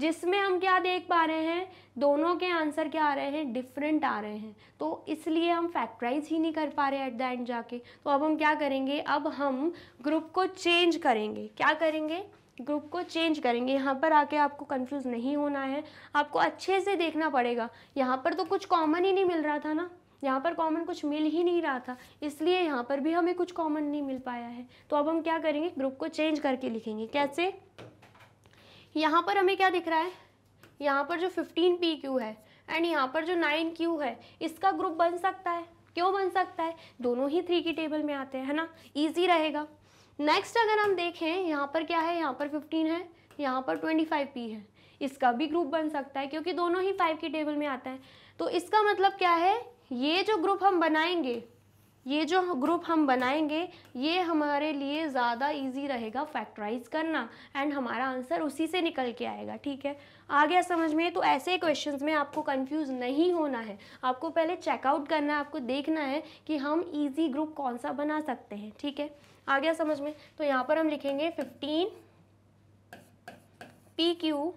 जिसमें हम क्या देख पा रहे हैं दोनों के आंसर क्या आ रहे हैं डिफरेंट आ रहे हैं तो इसलिए हम फैक्टराइज ही नहीं कर पा रहे एट द एंड जाके तो अब हम क्या करेंगे अब हम ग्रुप को चेंज करेंगे क्या करेंगे ग्रुप को चेंज करेंगे यहाँ पर आके आपको कंफ्यूज नहीं होना है आपको अच्छे से देखना पड़ेगा यहाँ पर तो कुछ कॉमन ही नहीं मिल रहा था ना यहाँ पर कॉमन कुछ मिल ही नहीं रहा था इसलिए यहाँ पर भी हमें कुछ कॉमन नहीं मिल पाया है तो अब हम क्या करेंगे ग्रुप को चेंज करके लिखेंगे कैसे यहाँ पर हमें क्या दिख रहा है यहाँ पर जो फिफ्टीन पी क्यू है एंड यहाँ पर जो नाइन क्यू है इसका ग्रुप बन सकता है क्यों बन सकता है दोनों ही थ्री की टेबल में आते हैं है ना ईजी रहेगा नेक्स्ट अगर हम देखें यहाँ पर क्या है यहाँ पर फिफ्टीन है यहाँ पर ट्वेंटी फाइव पी है इसका भी ग्रुप बन सकता है क्योंकि दोनों ही फाइव की टेबल में आता है तो इसका मतलब क्या है ये जो ग्रुप हम बनाएंगे ये जो ग्रुप हम बनाएंगे ये हमारे लिए ज़्यादा इजी रहेगा फैक्टराइज करना एंड हमारा आंसर उसी से निकल के आएगा ठीक है आ गया समझ में तो ऐसे क्वेश्चंस में आपको कंफ्यूज नहीं होना है आपको पहले चेकआउट करना है आपको देखना है कि हम इजी ग्रुप कौन सा बना सकते हैं ठीक है आ गया समझ में तो यहाँ पर हम लिखेंगे fifteen P Q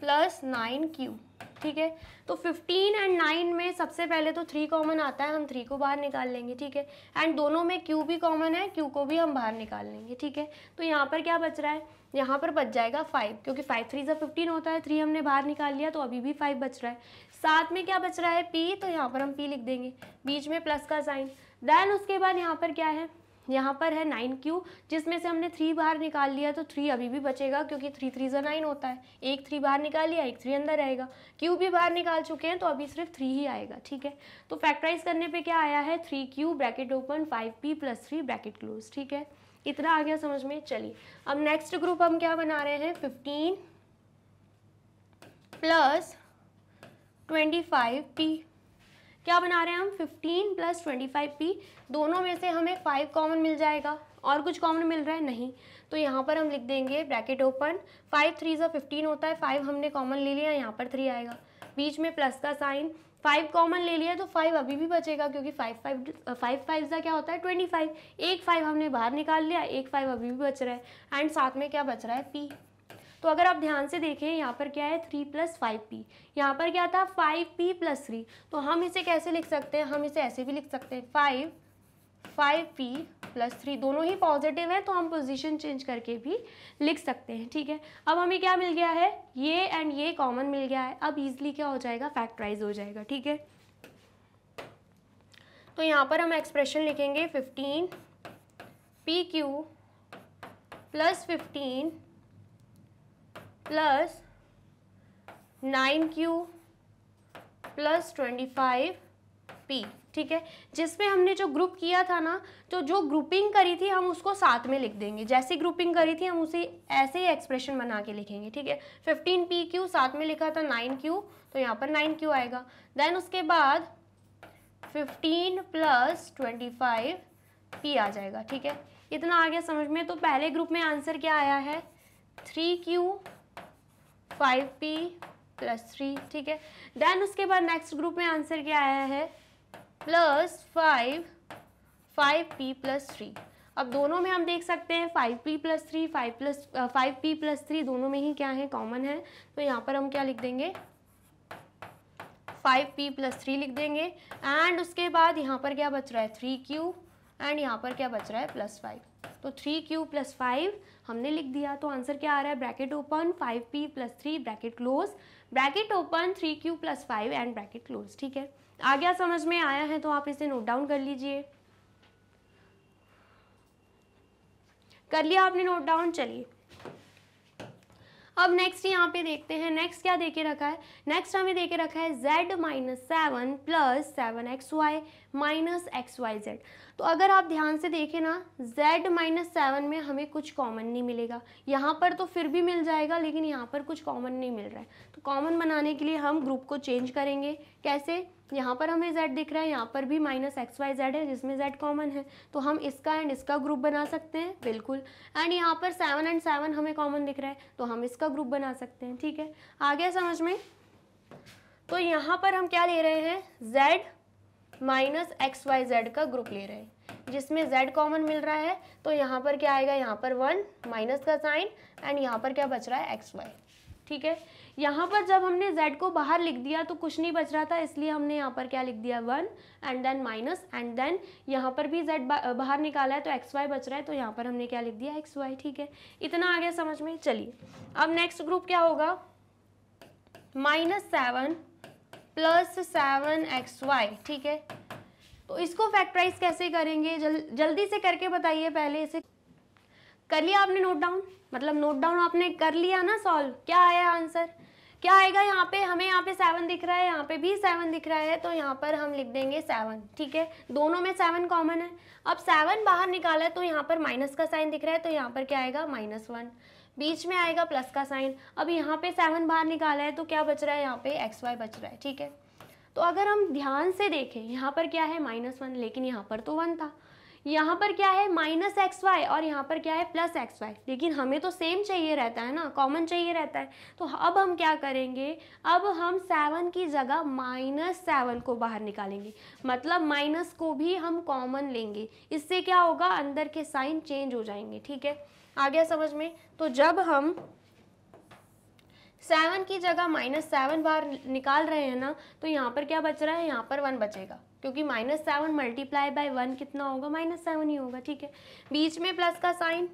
plus nine q ठीक है तो 15 एंड 9 में सबसे पहले तो 3 कॉमन आता है हम 3 को बाहर निकाल लेंगे ठीक है एंड दोनों में Q भी कॉमन है Q को भी हम बाहर निकाल लेंगे ठीक है तो यहाँ पर क्या बच रहा है यहाँ पर बच जाएगा 5 क्योंकि 5 थ्री जब फिफ्टीन होता है 3 हमने बाहर निकाल लिया तो अभी भी 5 बच रहा है साथ में क्या बच रहा है P तो यहाँ पर हम P लिख देंगे बीच में प्लस का साइन देन उसके बाद यहाँ पर क्या है यहाँ पर है नाइन क्यू जिसमें से हमने थ्री बाहर निकाल लिया तो थ्री अभी भी बचेगा क्योंकि थ्री थ्री जो नाइन होता है एक थ्री बाहर निकाल लिया एक थ्री अंदर रहेगा क्यू भी बाहर निकाल चुके हैं तो अभी सिर्फ थ्री ही आएगा ठीक है तो फैक्टराइज करने पर क्या आया है three q bracket open five p plus three bracket close ठीक है इतना आ गया समझ में चलिए अब नेक्स्ट ग्रुप हम क्या बना रहे हैं fifteen plus twenty five p क्या बना रहे हैं हम 15 प्लस ट्वेंटी पी दोनों में से हमें फाइव कॉमन मिल जाएगा और कुछ कॉमन मिल रहा है नहीं तो यहाँ पर हम लिख देंगे ब्रैकेट ओपन फाइव थ्री सा फिफ्टीन होता है फाइव हमने कॉमन ले लिया यहाँ पर थ्री आएगा बीच में प्लस का साइन फाइव कॉमन ले लिया तो फाइव अभी भी बचेगा क्योंकि फाइव फाइव फाइव फाइव का क्या होता है ट्वेंटी फाइव एक फाइव हमने बाहर निकाल लिया एक फाइव अभी भी बच रहा है एंड साथ में क्या बच रहा है पी तो अगर आप ध्यान से देखें यहाँ पर क्या है थ्री प्लस फाइव पी यहाँ पर क्या था फाइव पी प्लस थ्री तो हम इसे कैसे लिख सकते हैं हम इसे ऐसे भी लिख सकते हैं five five p plus three दोनों ही पॉजिटिव हैं तो हम पोजीशन चेंज करके भी लिख सकते हैं ठीक है अब हमें क्या मिल गया है ये एंड ये कॉमन मिल गया है अब ईजिली क्या हो जाएगा फैक्टराइज हो जाएगा ठीक है तो यहाँ पर हम एक्सप्रेशन लिखेंगे fifteen P Q plus fifteen plus nine Q plus twenty five P ठीक है जिसमें हमने जो ग्रुप किया था ना तो जो ग्रुपिंग करी थी हम उसको साथ में लिख देंगे जैसी ग्रुपिंग करी थी हम उसे ऐसे ही एक्सप्रेशन बना के लिखेंगे ठीक है फिफ्टीन पी क्यू साथ में लिखा था नाइन क्यू तो यहाँ पर नाइन क्यू आएगा देन उसके बाद fifteen plus twenty five p आ जाएगा ठीक है इतना आ गया समझ में तो पहले ग्रुप में आंसर क्या आया है three q five p plus three ठीक है देन उसके बाद नेक्स्ट ग्रुप में आंसर क्या आया है plus five five p plus three अब दोनों में हम देख सकते हैं five p plus three five plus five p plus three दोनों में ही क्या है कॉमन है तो यहाँ पर हम क्या लिख देंगे फाइव पी प्लस थ्री लिख देंगे एंड उसके बाद यहाँ पर क्या बच रहा है थ्री क्यू एंड यहाँ पर क्या बच रहा है प्लस फाइव तो थ्री क्यू प्लस फाइव हमने लिख दिया तो आंसर क्या आ रहा है bracket open five p plus three bracket close bracket open three q plus five and bracket close ठीक है आ गया समझ में आया है तो आप इसे नोट डाउन कर लीजिए कर लिया आपने नोट डाउन चलिए अब नेक्स्ट यहाँ पे देखते हैं नेक्स्ट क्या देके रखा है नेक्स्ट हमें देके रखा है z minus seven plus seven x Y minus x Y z तो अगर आप ध्यान से देखें ना z माइनस सेवन में हमें कुछ कॉमन नहीं मिलेगा यहाँ पर तो फिर भी मिल जाएगा लेकिन यहाँ पर कुछ कॉमन नहीं मिल रहा है तो कॉमन बनाने के लिए हम ग्रुप को चेंज करेंगे कैसे यहाँ पर हमें z दिख रहा है यहाँ पर भी माइनस एक्स वाई जेड है जिसमें z कॉमन है तो हम इसका एंड इसका ग्रुप बना सकते हैं बिल्कुल एंड यहाँ पर सेवन एंड सेवन हमें कॉमन दिख रहा है तो हम इसका ग्रुप बना सकते हैं ठीक है आ गया समझ में तो यहाँ पर हम क्या ले रहे हैं z minus x Y z का ग्रुप ले रहे हैं जिसमें z कॉमन मिल रहा है तो यहाँ पर क्या आएगा यहाँ पर वन माइनस का साइन एंड यहाँ पर क्या बच रहा है एक्स वाई ठीक है यहाँ पर जब हमने z को बाहर लिख दिया तो कुछ नहीं बच रहा था इसलिए हमने यहाँ पर क्या लिख दिया one and then minus and then यहाँ पर भी z बाहर निकाला है तो एक्स वाई बच रहा है तो यहाँ पर हमने क्या लिख दिया एक्स वाई ठीक है इतना आ गया समझ में चलिए अब नेक्स्ट ग्रुप क्या होगा minus seven plus seven x Y ठीक है तो इसको फैक्टराइज कैसे करेंगे जल, जल्दी से करके बताइए पहले इसे कर लिया आपने नोट डाउन मतलब नोट डाउन आपने कर लिया ना सॉल्व क्या आया आंसर क्या आएगा यहाँ पे हमें यहाँ पे सेवन दिख रहा है यहाँ पे भी सेवन दिख रहा है तो यहाँ पर हम लिख देंगे सेवन ठीक है दोनों में सेवन कॉमन है अब सेवन बाहर निकाला है तो यहाँ पर माइनस का साइन दिख रहा है तो यहाँ पर क्या आएगा माइनस वन बीच में आएगा प्लस का साइन अब यहाँ पे सेवन बाहर निकाला है तो क्या बच रहा है यहाँ पे एक्स वाई बच रहा है ठीक है तो अगर हम ध्यान से देखें यहाँ पर क्या है माइनस वन लेकिन यहाँ पर तो वन था यहाँ पर क्या है माइनस एक्स वाई और यहाँ पर क्या है प्लस एक्स वाई लेकिन हमें तो सेम चाहिए रहता है ना कॉमन चाहिए रहता है तो अब हम क्या करेंगे अब हम सेवन की जगह माइनस सेवन को बाहर निकालेंगे मतलब माइनस को भी हम कॉमन लेंगे इससे क्या होगा अंदर के साइन चेंज हो जाएंगे ठीक है आ गया समझ में तो जब हम सेवन की जगह माइनस सेवन बाहर निकाल रहे हैं ना तो यहाँ पर क्या बच रहा है यहाँ पर वन बचेगा क्योंकि minus seven multiply by one कितना होगा माइनस सेवन ही होगा ठीक है बीच में प्लस का साइन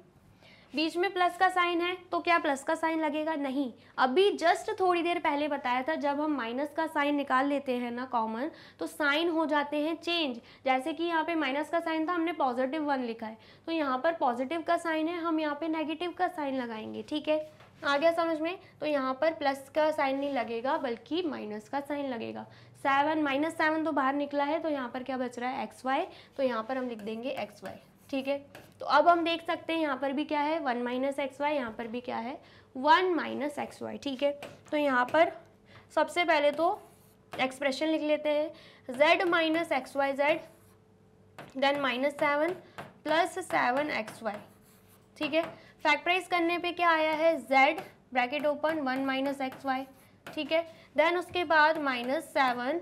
बीच में प्लस का साइन है तो क्या प्लस का साइन लगेगा नहीं अभी जस्ट थोड़ी देर पहले बताया था जब हम माइनस का साइन निकाल लेते हैं ना कॉमन तो साइन हो जाते हैं चेंज जैसे कि यहाँ पे माइनस का साइन था हमने पॉजिटिव वन लिखा है तो यहाँ पर पॉजिटिव का साइन है हम यहाँ पे नेगेटिव का साइन लगाएंगे ठीक है आ गया समझ में तो यहाँ पर प्लस का साइन नहीं लगेगा बल्कि माइनस का साइन लगेगा सेवन माइनस सेवन तो बाहर निकला है तो यहाँ पर क्या बच रहा है एक्स वाई तो यहाँ पर हम लिख देंगे एक्स वाई ठीक है तो अब हम देख सकते हैं यहाँ पर भी क्या है वन माइनस एक्स वाई यहाँ पर भी क्या है वन माइनस एक्स वाई ठीक है तो यहाँ पर सबसे पहले तो एक्सप्रेशन लिख लेते हैं z minus x Y z then minus seven plus seven x Y ठीक है फैक्टराइज करने पे क्या आया है z bracket open one minus x Y ठीक है देन उसके बाद minus seven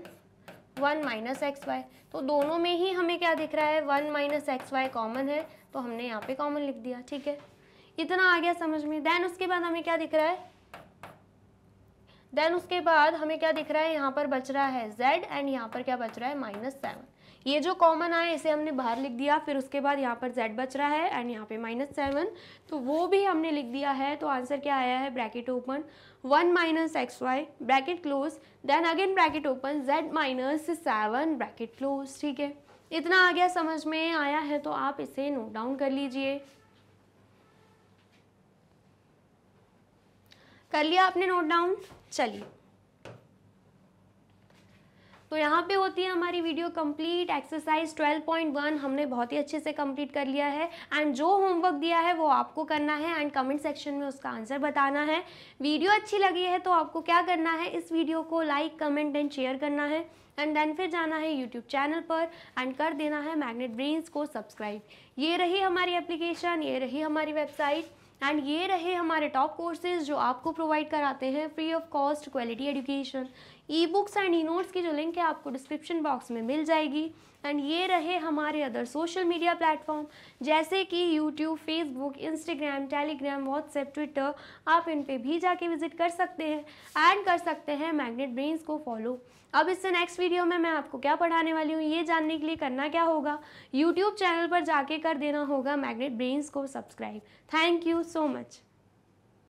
one minus x Y तो दोनों में ही हमें क्या दिख रहा है one minus x y common है तो हमने यहाँ पे कॉमन लिख दिया ठीक है इतना आ गया समझ में देन उसके बाद हमें क्या दिख रहा है देन उसके बाद हमें क्या दिख रहा है यहाँ पर बच रहा है z एंड यहाँ पर क्या बच रहा है माइनस सेवन ये जो कॉमन आए इसे हमने बाहर लिख दिया फिर उसके बाद यहाँ पर z बच रहा है एंड यहाँ पे माइनस सेवन तो वो भी हमने लिख दिया है तो आंसर क्या आया है bracket open one minus x y bracket close then again bracket open z minus seven bracket close ठीक है इतना आ गया समझ में आया है तो आप इसे नोट डाउन कर लीजिए कर लिया आपने नोट डाउन चलिए तो यहाँ पे होती है हमारी वीडियो कंप्लीट एक्सरसाइज 12.1 हमने बहुत ही अच्छे से कंप्लीट कर लिया है एंड जो होमवर्क दिया है वो आपको करना है एंड कमेंट सेक्शन में उसका आंसर बताना है वीडियो अच्छी लगी है तो आपको क्या करना है इस वीडियो को लाइक कमेंट एंड शेयर करना है एंड देन फिर जाना है यूट्यूब चैनल पर एंड कर देना है मैग्नेट ब्रेन्स को सब्सक्राइब ये रही हमारी एप्लीकेशन ये रही हमारी वेबसाइट एंड ये रहे हमारे टॉप कोर्सेज जो आपको प्रोवाइड कराते हैं free of cost quality education e books and e notes की जो लिंक है आपको डिस्क्रिप्शन बॉक्स में मिल जाएगी एंड ये रहे हमारे अदर सोशल मीडिया प्लेटफॉर्म जैसे कि YouTube Facebook Instagram Telegram WhatsApp Twitter आप इन पे भी जाके विजिट कर सकते हैं एंड कर सकते हैं मैग्नेट ब्रेन्स को फॉलो अब इससे नेक्स्ट वीडियो में मैं आपको क्या पढ़ाने वाली हूँ ये जानने के लिए करना क्या होगा यूट्यूब चैनल पर जाके कर देना होगा मैग्नेट ब्रेन्स को subscribe thank you so much